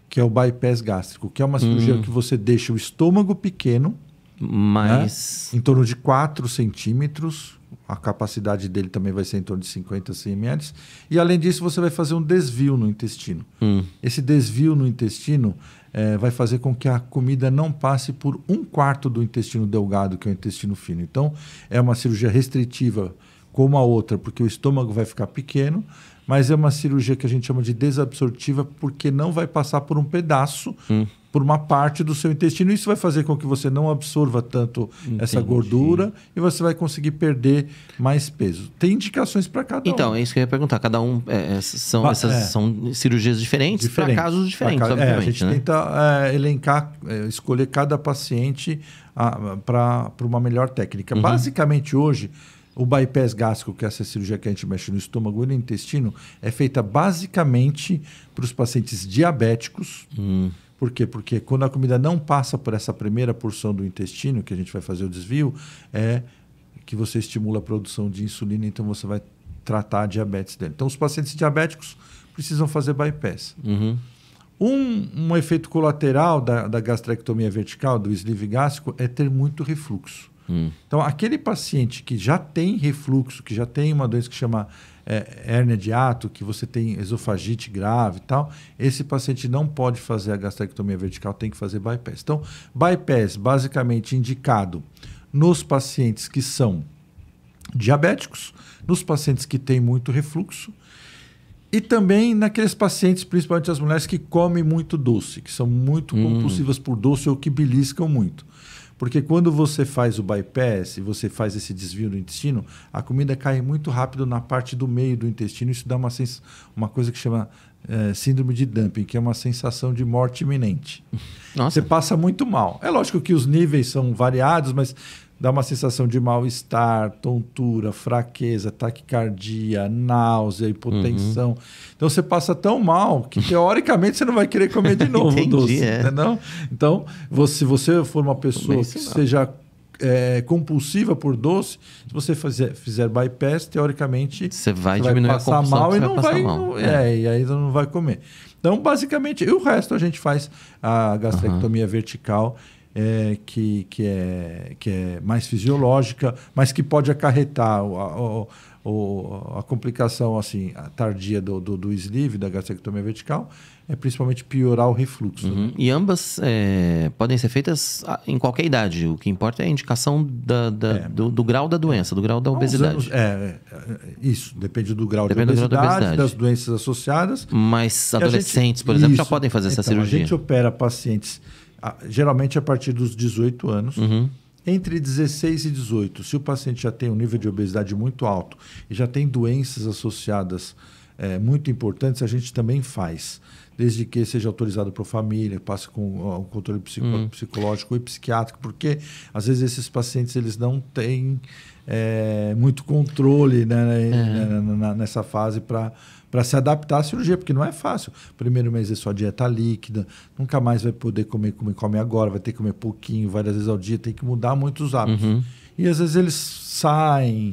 que é o bypass gástrico, que é uma cirurgia hum. que você deixa o estômago pequeno, mas né? em torno de 4 centímetros, a capacidade dele também vai ser em torno de 50 cml, e além disso você vai fazer um desvio no intestino. Hum. Esse desvio no intestino é, vai fazer com que a comida não passe por um quarto do intestino delgado, que é o intestino fino. Então é uma cirurgia restritiva como a outra, porque o estômago vai ficar pequeno, mas é uma cirurgia que a gente chama de desabsortiva porque não vai passar por um pedaço, hum. por uma parte do seu intestino. Isso vai fazer com que você não absorva tanto Entendi. essa gordura e você vai conseguir perder mais peso. Tem indicações para cada então, um. Então, é isso que eu ia perguntar. Cada um é, é são, essas, é. são cirurgias diferentes, diferentes. para casos diferentes, ca... obviamente. É, a gente né? tenta é, elencar, é, escolher cada paciente para uma melhor técnica. Uhum. Basicamente, hoje o bypass gástrico, que é essa cirurgia que a gente mexe no estômago e no intestino, é feita basicamente para os pacientes diabéticos. Hum. Por quê? Porque quando a comida não passa por essa primeira porção do intestino, que a gente vai fazer o desvio, é que você estimula a produção de insulina, então você vai tratar a diabetes dele. Então, os pacientes diabéticos precisam fazer bypass. Uhum. Um, um efeito colateral da, da gastrectomia vertical, do sleeve gástrico, é ter muito refluxo. Hum. Então, aquele paciente que já tem refluxo, que já tem uma doença que chama é, hérnia de ato, que você tem esofagite grave e tal, esse paciente não pode fazer a gastrectomia vertical, tem que fazer bypass. Então, bypass basicamente indicado nos pacientes que são diabéticos, nos pacientes que têm muito refluxo e também naqueles pacientes, principalmente as mulheres que comem muito doce, que são muito hum. compulsivas por doce ou que beliscam muito. Porque quando você faz o bypass e você faz esse desvio do intestino, a comida cai muito rápido na parte do meio do intestino. Isso dá uma, sens uma coisa que chama é, síndrome de dumping, que é uma sensação de morte iminente. Nossa. Você passa muito mal. É lógico que os níveis são variados, mas dá uma sensação de mal-estar, tontura, fraqueza, taquicardia, náusea, hipotensão. Uhum. Então você passa tão mal que teoricamente você não vai querer comer de novo Entendi, doce, é. entendeu? Então, se você for uma pessoa que seja é, compulsiva por doce, se você fazer, fizer bypass, teoricamente você vai, vai passar mal e não vai, mal. É, é, e aí não vai comer. Então, basicamente, o resto a gente faz a gastrectomia uhum. vertical é, que, que, é, que é mais fisiológica, mas que pode acarretar a, a complicação assim, a tardia do, do, do, sleeve, da gastrectomia vertical, é principalmente piorar o refluxo. Uhum. Né? E ambas é, podem ser feitas ah, em qualquer idade. O que importa é a indicação da, da é. do, do, grau da doença, do grau da obesidade. Anos, é, é, é, isso, depende do grau depende de obesidade, do grau da obesidade, das doenças associadas. Mas adolescentes, gente, por exemplo, isso, já podem fazer então, essa cirurgia. A gente opera pacientes geralmente a partir dos 18 anos. Uhum. Entre 16 e 18, se o paciente já tem um nível de obesidade muito alto e já tem doenças associadas é, muito importantes, a gente também faz desde que seja autorizado para a família, passe com o um controle psico hum. psicológico e psiquiátrico, porque às vezes esses pacientes eles não têm é, muito controle né, né é. Né, né, nessa fase para para se adaptar à cirurgia, porque não é fácil. Primeiro mês é só dieta líquida, nunca mais vai poder comer como come agora, vai ter que comer pouquinho, várias vezes ao dia, tem que mudar muitos hábitos. Uhum. E às vezes eles saem,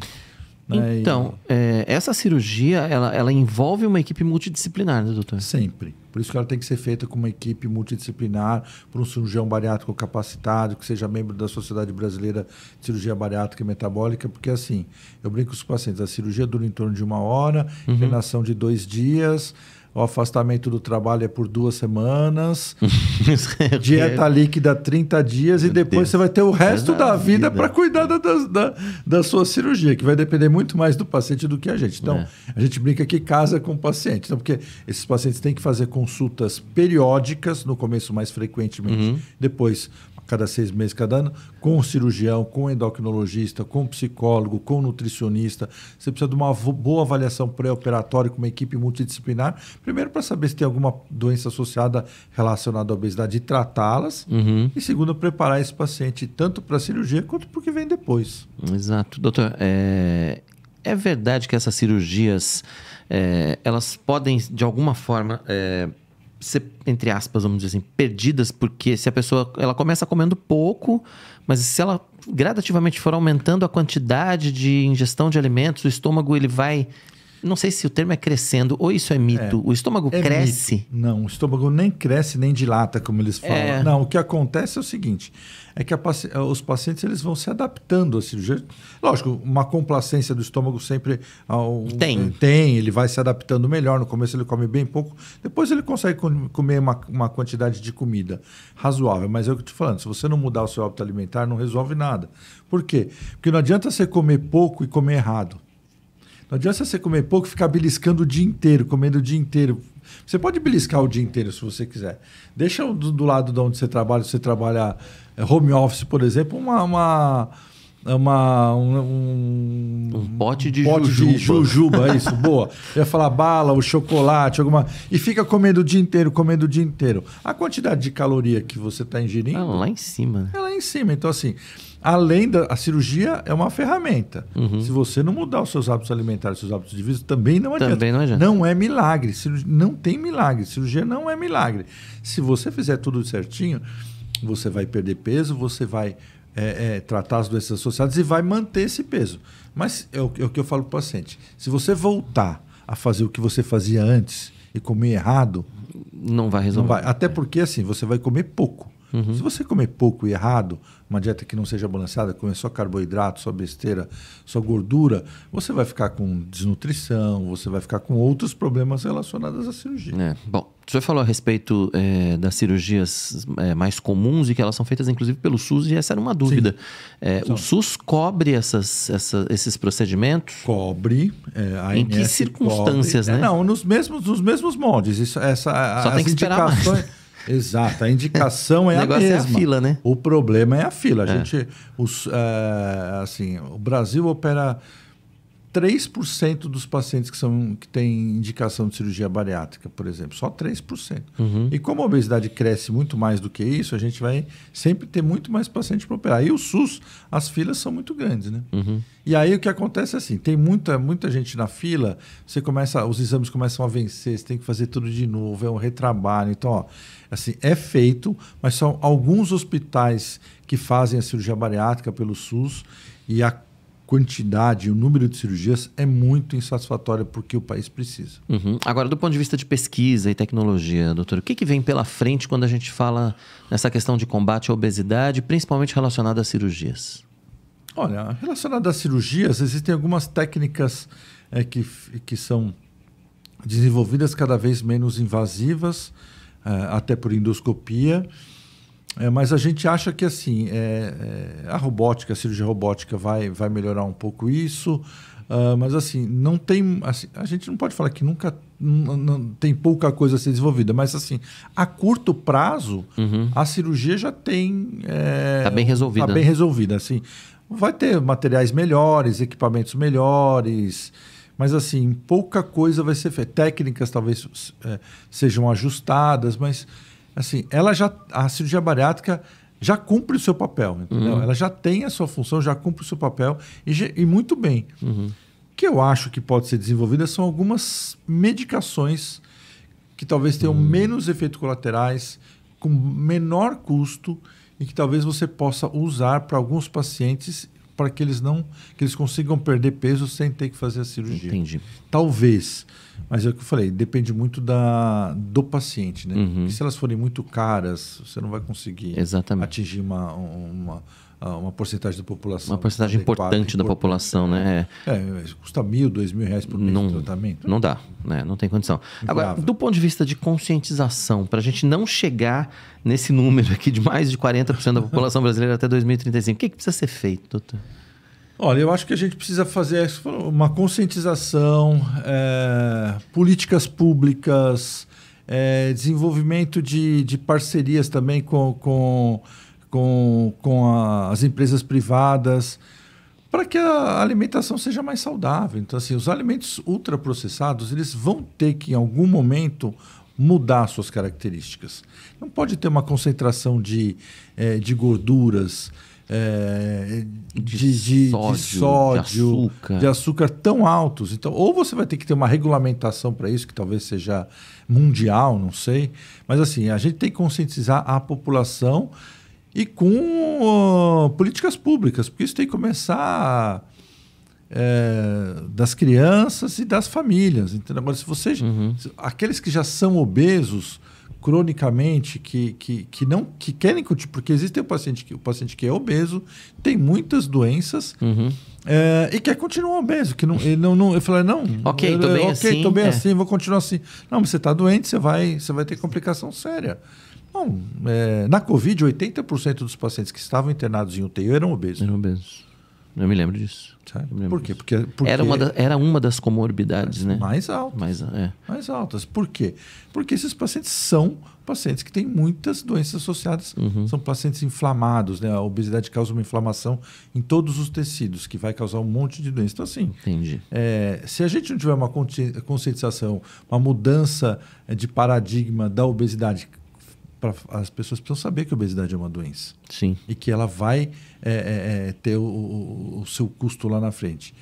né? Então, e... é, essa cirurgia, ela, ela envolve uma equipe multidisciplinar, né, doutor? Sempre. Por isso que ela tem que ser feita com uma equipe multidisciplinar, por um cirurgião bariátrico capacitado, que seja membro da Sociedade Brasileira de Cirurgia Bariátrica e Metabólica, porque assim, eu brinco com os pacientes, a cirurgia dura em torno de uma hora, uhum. internação de dois dias, o afastamento do trabalho é por duas semanas. dieta líquida 30 dias Meu e depois Deus. você vai ter o resto da, da, vida, vida. para cuidar da, da, da, sua cirurgia, que vai depender muito mais do paciente do que a gente. Então, é. a gente brinca que casa com o paciente. Então, porque esses pacientes têm que fazer consultas periódicas, no começo mais frequentemente, uhum. depois cada seis meses, cada ano, com cirurgião, com endocrinologista, com psicólogo, com nutricionista. Você precisa de uma boa avaliação pré-operatória com uma equipe multidisciplinar, primeiro para saber se tem alguma doença associada relacionada à obesidade e tratá-las, uhum. e segundo, preparar esse paciente tanto para a cirurgia quanto para o que vem depois. Exato. Doutor, é, é verdade que essas cirurgias, é, elas podem, de alguma forma... É ser, entre aspas, vamos dizer assim, perdidas, porque se a pessoa ela começa comendo pouco, mas se ela gradativamente for aumentando a quantidade de ingestão de alimentos, o estômago ele vai não sei se o termo é crescendo ou isso é mito. É, o estômago é cresce? Mito. Não, o estômago nem cresce nem dilata, como eles é. falam. É. Não, o que acontece é o seguinte: é que a, eh, os pacientes eles vão se adaptando à assim, cirurgia. Lógico, uma complacência do estômago sempre ao, tem. Eh, tem, ele vai se adaptando melhor. No começo ele come bem pouco, depois ele consegue comer uma, uma quantidade de comida razoável. Mas é o que eu te falando: se você não mudar o seu hábito alimentar, não resolve nada. Por quê? Porque não adianta você comer pouco e comer errado. Não adianta você comer pouco e ficar beliscando o dia inteiro, comendo o dia inteiro. Você pode beliscar o dia inteiro se você quiser. Deixa do, do lado de onde você trabalha, se você trabalha é, home office, por exemplo, uma, uma uma, um, um, pote de pote jujuba. De jujuba, é isso, boa. Eu ia falar bala, o chocolate, alguma. E fica comendo o dia inteiro, comendo o dia inteiro. A quantidade de caloria que você está ingerindo. É lá em cima. Né? É lá em cima. Então, assim, Além da a cirurgia é uma ferramenta. Uhum. Se você não mudar os seus hábitos alimentares, seus hábitos de vida, também não adianta. Também não adianta. Não é milagre. Cirurgia, não tem milagre. Cirurgia não é milagre. Se você fizer tudo certinho, você vai perder peso, você vai é, é, tratar as doenças associadas e vai manter esse peso. Mas é o, é o que eu falo para o paciente. Se você voltar a fazer o que você fazia antes e comer errado, não vai resolver. Não vai. Até porque assim, você vai comer pouco. Uhum. Se você comer pouco e errado, uma dieta que não seja balanceada, comer só carboidrato, só besteira, só gordura, você vai ficar com desnutrição, você vai ficar com outros problemas relacionados à cirurgia. É, bom, o senhor falou a respeito é, das cirurgias é, mais comuns e que elas são feitas inclusive pelo SUS, e essa era uma dúvida. É, o SUS cobre essas, essa, esses procedimentos? Cobre. É, em que circunstâncias, cobre. É, né? Não, nos mesmos, nos mesmos moldes. Isso, essa, Só as tem que indicações, esperar mais. Exato, a indicação é a mesma. O negócio é a fila, né? O problema é a fila. A é. gente, os, é, assim, o Brasil opera 3% dos pacientes que, são, que têm indicação de cirurgia bariátrica, por exemplo, só 3%. Uhum. E como a obesidade cresce muito mais do que isso, a gente vai sempre ter muito mais pacientes para operar. E o SUS, as filas são muito grandes, né? Uhum. E aí o que acontece é assim, tem muita, muita gente na fila, você começa, os exames começam a vencer, você tem que fazer tudo de novo, é um retrabalho. Então, ó, assim, é feito, mas são alguns hospitais que fazem a cirurgia bariátrica pelo SUS e a quantidade, o número de cirurgias é muito insatisfatório porque o país precisa. Uhum. Agora, do ponto de vista de pesquisa e tecnologia, doutor, o que, que vem pela frente quando a gente fala nessa questão de combate à obesidade, principalmente relacionada às cirurgias? Olha, relacionada às cirurgias, existem algumas técnicas é, que, que são desenvolvidas cada vez menos invasivas, é, até por endoscopia, é, mas a gente acha que assim é, é, a robótica, a cirurgia robótica vai, vai melhorar um pouco isso, uh, mas assim não tem, assim, a gente não pode falar que nunca não, tem pouca coisa a ser desenvolvida, mas assim a curto prazo uhum. a cirurgia já tem está é, bem resolvida, tá né? bem resolvida assim vai ter materiais melhores, equipamentos melhores, mas assim pouca coisa vai ser feita, técnicas talvez é, sejam ajustadas, mas assim, ela já a cirurgia bariátrica já cumpre o seu papel, entendeu? Uhum. Ela já tem a sua função, já cumpre o seu papel e, e muito bem. Uhum. O que eu acho que pode ser desenvolvida são algumas medicações que talvez tenham uhum. menos efeitos colaterais, com menor custo e que talvez você possa usar para alguns pacientes para que eles não que eles consigam perder peso sem ter que fazer a cirurgia. Entendi. Talvez, mas é o que eu falei, depende muito da, do paciente, né? Uhum. se elas forem muito caras, você não vai conseguir Exatamente. atingir uma, uma ah, uma porcentagem da população. Uma porcentagem importante, importante da população, né? É, é. é custa mil, dois mil reais por mês não, tratamento. Não dá, né? não tem condição. Agora, do ponto de vista de conscientização, para a gente não chegar nesse número aqui de mais de 40% da população brasileira até 2035, o que, que precisa ser feito, doutor? Olha, eu acho que a gente precisa fazer é uma conscientização, é, políticas públicas, desenvolvimento de, de parcerias também com, com com, com a, as empresas privadas, para que a alimentação seja mais saudável. Então, assim, os alimentos ultraprocessados, eles vão ter que, em algum momento, mudar suas características. Não pode ter uma concentração de, é, de gorduras, é, de, de, de, sódio, de, sódio açúcar. de, açúcar. tão altos. Então, ou você vai ter que ter uma regulamentação para isso, que talvez seja mundial, não sei. Mas assim, a gente tem que conscientizar a população e com uh, políticas públicas, porque isso tem que começar é, das crianças e das famílias. Entendeu? Agora, se vocês. Uhum. Aqueles que já são obesos cronicamente, que, que, que não que querem curtir, porque existe o paciente que, o paciente que é obeso, tem muitas doenças uhum. é, e quer continuar obeso, que não, ele não, não eu falei, não, ok, tô bem, okay, assim, tô bem assim, é. assim, vou continuar assim. Não, mas você está doente, você vai, você vai ter complicação séria. Bom, é, na Covid, 80% dos pacientes que estavam internados em UTI eram obesos. Eram obesos. Eu me lembro disso. Me lembro Por quê? Disso. Porque, porque, Era, uma da, era uma das comorbidades, mais né? Mais altas. Mais, é. mais altas. Por quê? Porque esses pacientes são pacientes que têm muitas doenças associadas, uhum. são pacientes inflamados, né? A obesidade causa uma inflamação em todos os tecidos, que vai causar um monte de doenças. Então, assim. Entendi. É, se a gente não tiver uma conscientização, uma mudança é, de paradigma da obesidade para as pessoas precisam saber que a obesidade é uma doença. Sim. E que ela vai é, é, é, ter o, o, o, seu custo lá na frente.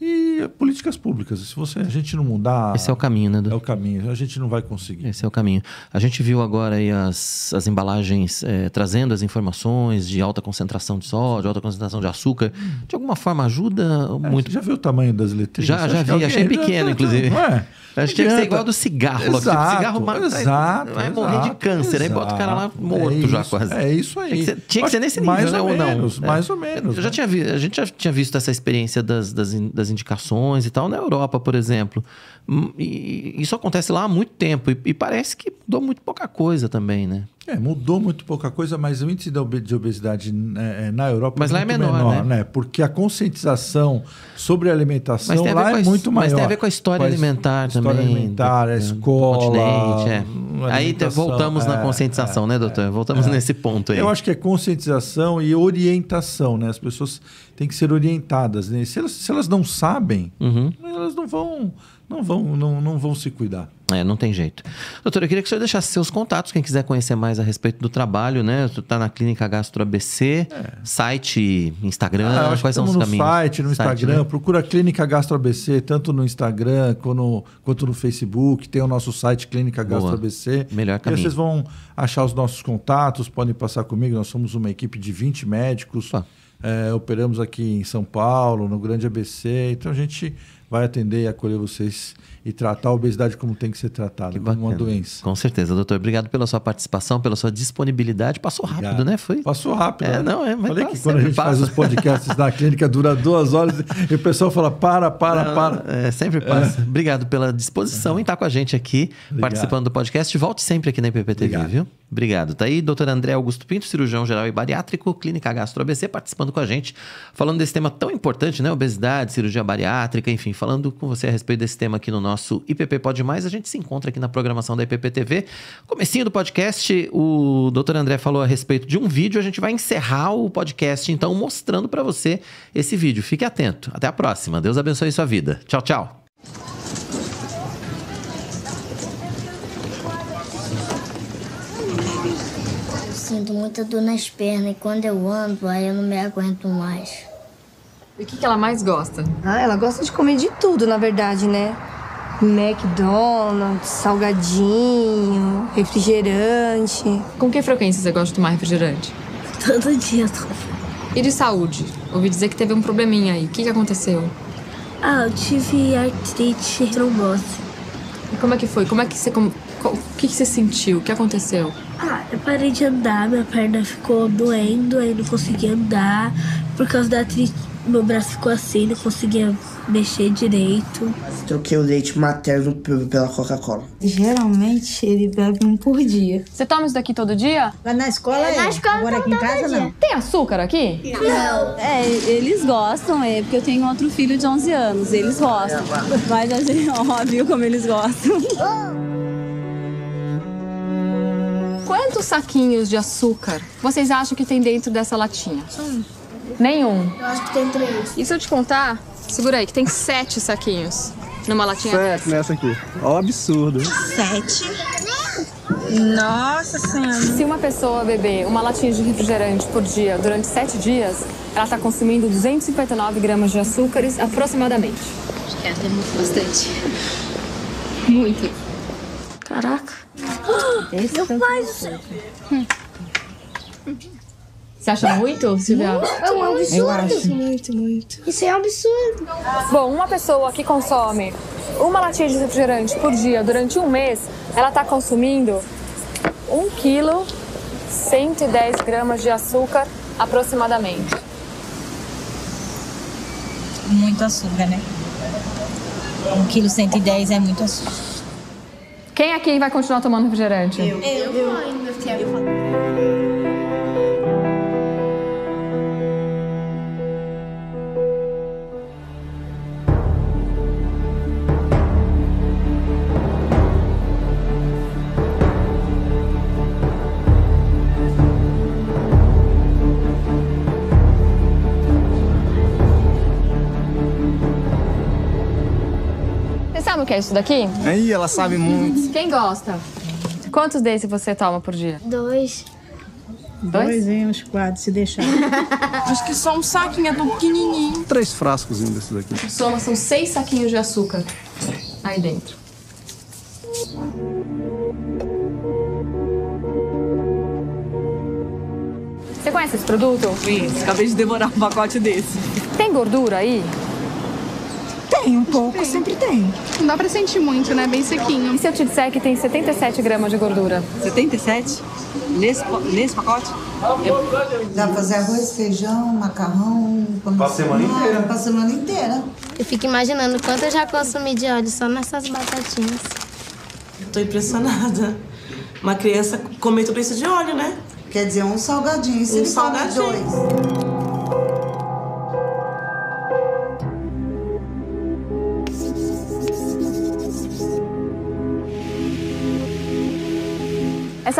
E políticas públicas. Se você, a gente não mudar. Esse é o caminho, né, É o caminho. A gente não vai conseguir. Esse é o caminho. A gente viu agora aí as, as embalagens é, trazendo as informações de alta concentração de sódio, alta concentração de açúcar. De alguma forma ajuda é, muito. já viu o tamanho das letrinhas? Já, já vi. É achei pequeno, então, inclusive. Não é? Acho que tinha que ser igual tá- do cigarro. Tipo, exato, cigarro mata, exato, vai exato, morrer de câncer. Exato, aí bota o cara lá morto é isso, já quase. É isso aí. Tinha que ser, tinha que ser nesse nível, mais né? Ou, menos, não. É. Mais é. ou menos. Eu já né? tinha vi, a gente já tinha visto essa experiência das, das, das indicações e tal na Europa, por exemplo. Hum, e isso acontece lá há muito tempo. E, e parece que mudou muito pouca coisa também, né? É, mudou muito pouca coisa, mas o índice de obesidade né, é, na Europa mas é lá é menor, menor né? né? Porque a conscientização sobre a alimentação a é a, muito maior. Mas tem a é ver com a história com a alimentar também. História alimentar, do, a escola. É. Aí voltamos na é, conscientização, é, né, doutor? Voltamos nesse ponto aí. Eu acho que é conscientização e orientação, né? As pessoas têm que ser orientadas. Né? Se, elas, se elas não sabem, uhum elas não vão, não vão, não, não vão se cuidar. É, não tem jeito. Doutor, eu queria que o senhor deixasse seus contatos, quem quiser conhecer mais a respeito do trabalho, né? Você está na Clínica Gastro ABC, é. site, Instagram, ah, quais são os no caminhos? site, no site, Instagram, né? procura Clínica Gastro ABC, tanto no Instagram quanto, quanto no Facebook, tem o nosso site Clínica Boa. Gastro ABC. Melhor caminho. E vocês vão achar os nossos contatos, podem passar comigo, nós somos uma equipe de 20 médicos, é, operamos aqui em São Paulo, no Grande ABC, então a gente vai atender e acolher vocês e tratar a obesidade como tem que ser tratada, que como uma doença. Com certeza, doutor. Obrigado pela sua participação, pela sua disponibilidade. Passou rápido, Obrigado. né? Foi? Passou rápido. É, né? não, é, mas Falei tá, que quando a gente passa. faz os podcasts da clínica, dura duas horas e o pessoal fala para, para, não, para. É, sempre passa. É. Obrigado pela disposição uhum. em estar com a gente aqui, Obrigado. participando do podcast. Volte sempre aqui na IPPTV, Obrigado. viu? Obrigado. Tá aí, doutor André Augusto Pinto, cirurgião geral e bariátrico, Clínica Gastro ABC, participando com a gente, falando desse tema tão importante, né? Obesidade, cirurgia bariátrica, enfim, falando com você a respeito desse tema aqui no nosso nosso IPP Pode Mais. A gente se encontra aqui na programação da IPP TV. Comecinho do podcast, o Dr. André falou a respeito de um vídeo. A gente vai encerrar o podcast, então, mostrando para você esse vídeo. Fique atento. Até a próxima. Deus abençoe sua vida. Tchau, tchau. sinto muita dor nas pernas e quando eu ando, aí eu não me aguento mais. E o que, que ela mais gosta? Ah, ela gosta de comer de tudo, na verdade, né? McDonald's, salgadinho, refrigerante. Com que frequência você gosta de tomar refrigerante? Todo dia, todo. E de saúde? Ouvi dizer que teve um probleminha aí. O que, que aconteceu? Ah, eu tive artrite trombose. E como é que foi? Como é que você. Como, o que, que você sentiu? O que aconteceu? Ah, eu parei de andar, minha perna ficou doendo, aí não consegui andar por causa da artrite meu braço ficou assim, não conseguia mexer direito. Troquei o leite materno pela Coca-Cola. Geralmente ele bebe um por dia. Você toma isso daqui todo dia? na escola é. Na escola Agora aqui em casa não. Tem açúcar aqui? Não. É, eles gostam, é, porque eu tenho outro filho de 11 anos, eles gostam. Mas a gente, ó, viu como eles gostam. Quantos saquinhos de açúcar vocês acham que tem dentro dessa latinha? Um. Nenhum. Eu acho que tem três. E se eu te contar? Segura aí, que tem sete saquinhos numa latinha Sete nessa né, aqui. Ó, absurdo. Sete? Nossa Senhora. Se uma pessoa beber uma latinha de refrigerante por dia durante sete dias, ela está consumindo 259 gramas de açúcares aproximadamente. É, é muito bastante. Muito. Caraca. Meu pai do céu. Você acha muito, Silvia? É um absurdo. Eu acho. Muito, muito. Isso é um absurdo. Bom, uma pessoa que consome uma latinha de refrigerante por dia durante um mês, ela está consumindo 1 quilo 110 gramas de açúcar aproximadamente. Muito açúcar, né? 1 quilo 110 é muito açúcar. Quem aqui vai continuar tomando refrigerante? Eu. Eu. Eu. Eu. Eu. que é isso daqui? Aí, ela sabe muito. Quem gosta? Quantos desses você toma por dia? Dois. Dois? Dois hein? uns quatro, se deixar. Acho que só um saquinho, é tão pequenininho. Três frascos desses daqui. Soma, são seis saquinhos de açúcar aí dentro. Você conhece esse produto? Sim, acabei de devorar um pacote desse. Tem gordura aí? Tem, um pouco tem. sempre tem. Não dá pra sentir muito, né? Bem sequinho. E se eu te disser que tem 77 gramas de gordura? 77? Nesse, nesse pacote? É, dá pra fazer arroz, feijão, macarrão, pão Passa semana inteira. Passa semana inteira. Eu fico imaginando quanto eu já consumi de óleo só nessas batatinhas. Tô impressionada. Uma criança comer tudo isso de óleo, né? Quer dizer, um salgadinho. Se um salgadinho. dois.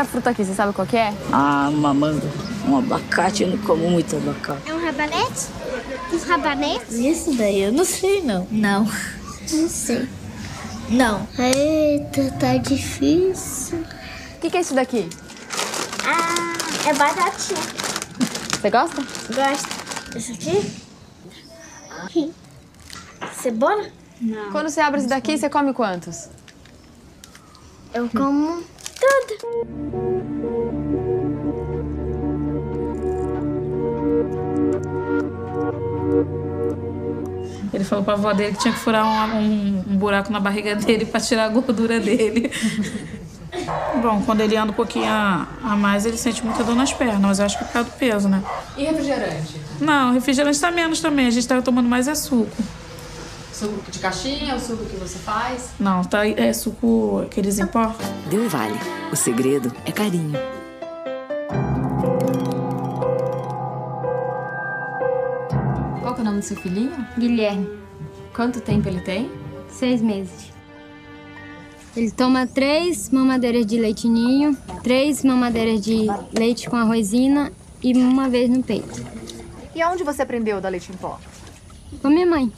essa fruta aqui, você sabe qual que é? Ah, uma manga. Um abacate, eu não como muito abacate. É um rabanete? Os rabanetes? Isso daí eu não sei, não. Não. Não sei. Não. Eita, tá difícil. O que, que é isso daqui? Ah, é batatinha. Você gosta? Gosto. Esse aqui? Cebola? Não. Quando você abre esse daqui, você come quantos? Eu como toda. Ele falou pra avó dele que tinha que furar um, um, um buraco na barriga dele para tirar a gordura dele. Bom, quando ele anda um pouquinho a, a, mais, ele sente muita dor nas pernas, mas eu acho que é por causa do peso, né? E refrigerante? Não, refrigerante tá menos também, a gente tá tomando mais é suco. Suco de caixinha, o suco que você faz? Não, tá, é suco que eles importam. Deu vale. O segredo é carinho. Qual que é o nome do seu filhinho? Guilherme. Quanto tempo ele tem? Seis meses. Ele toma três mamadeiras de leite ninho, três mamadeiras de leite com arrozina e uma vez no peito. E onde você aprendeu da leite em pó? com minha mãe.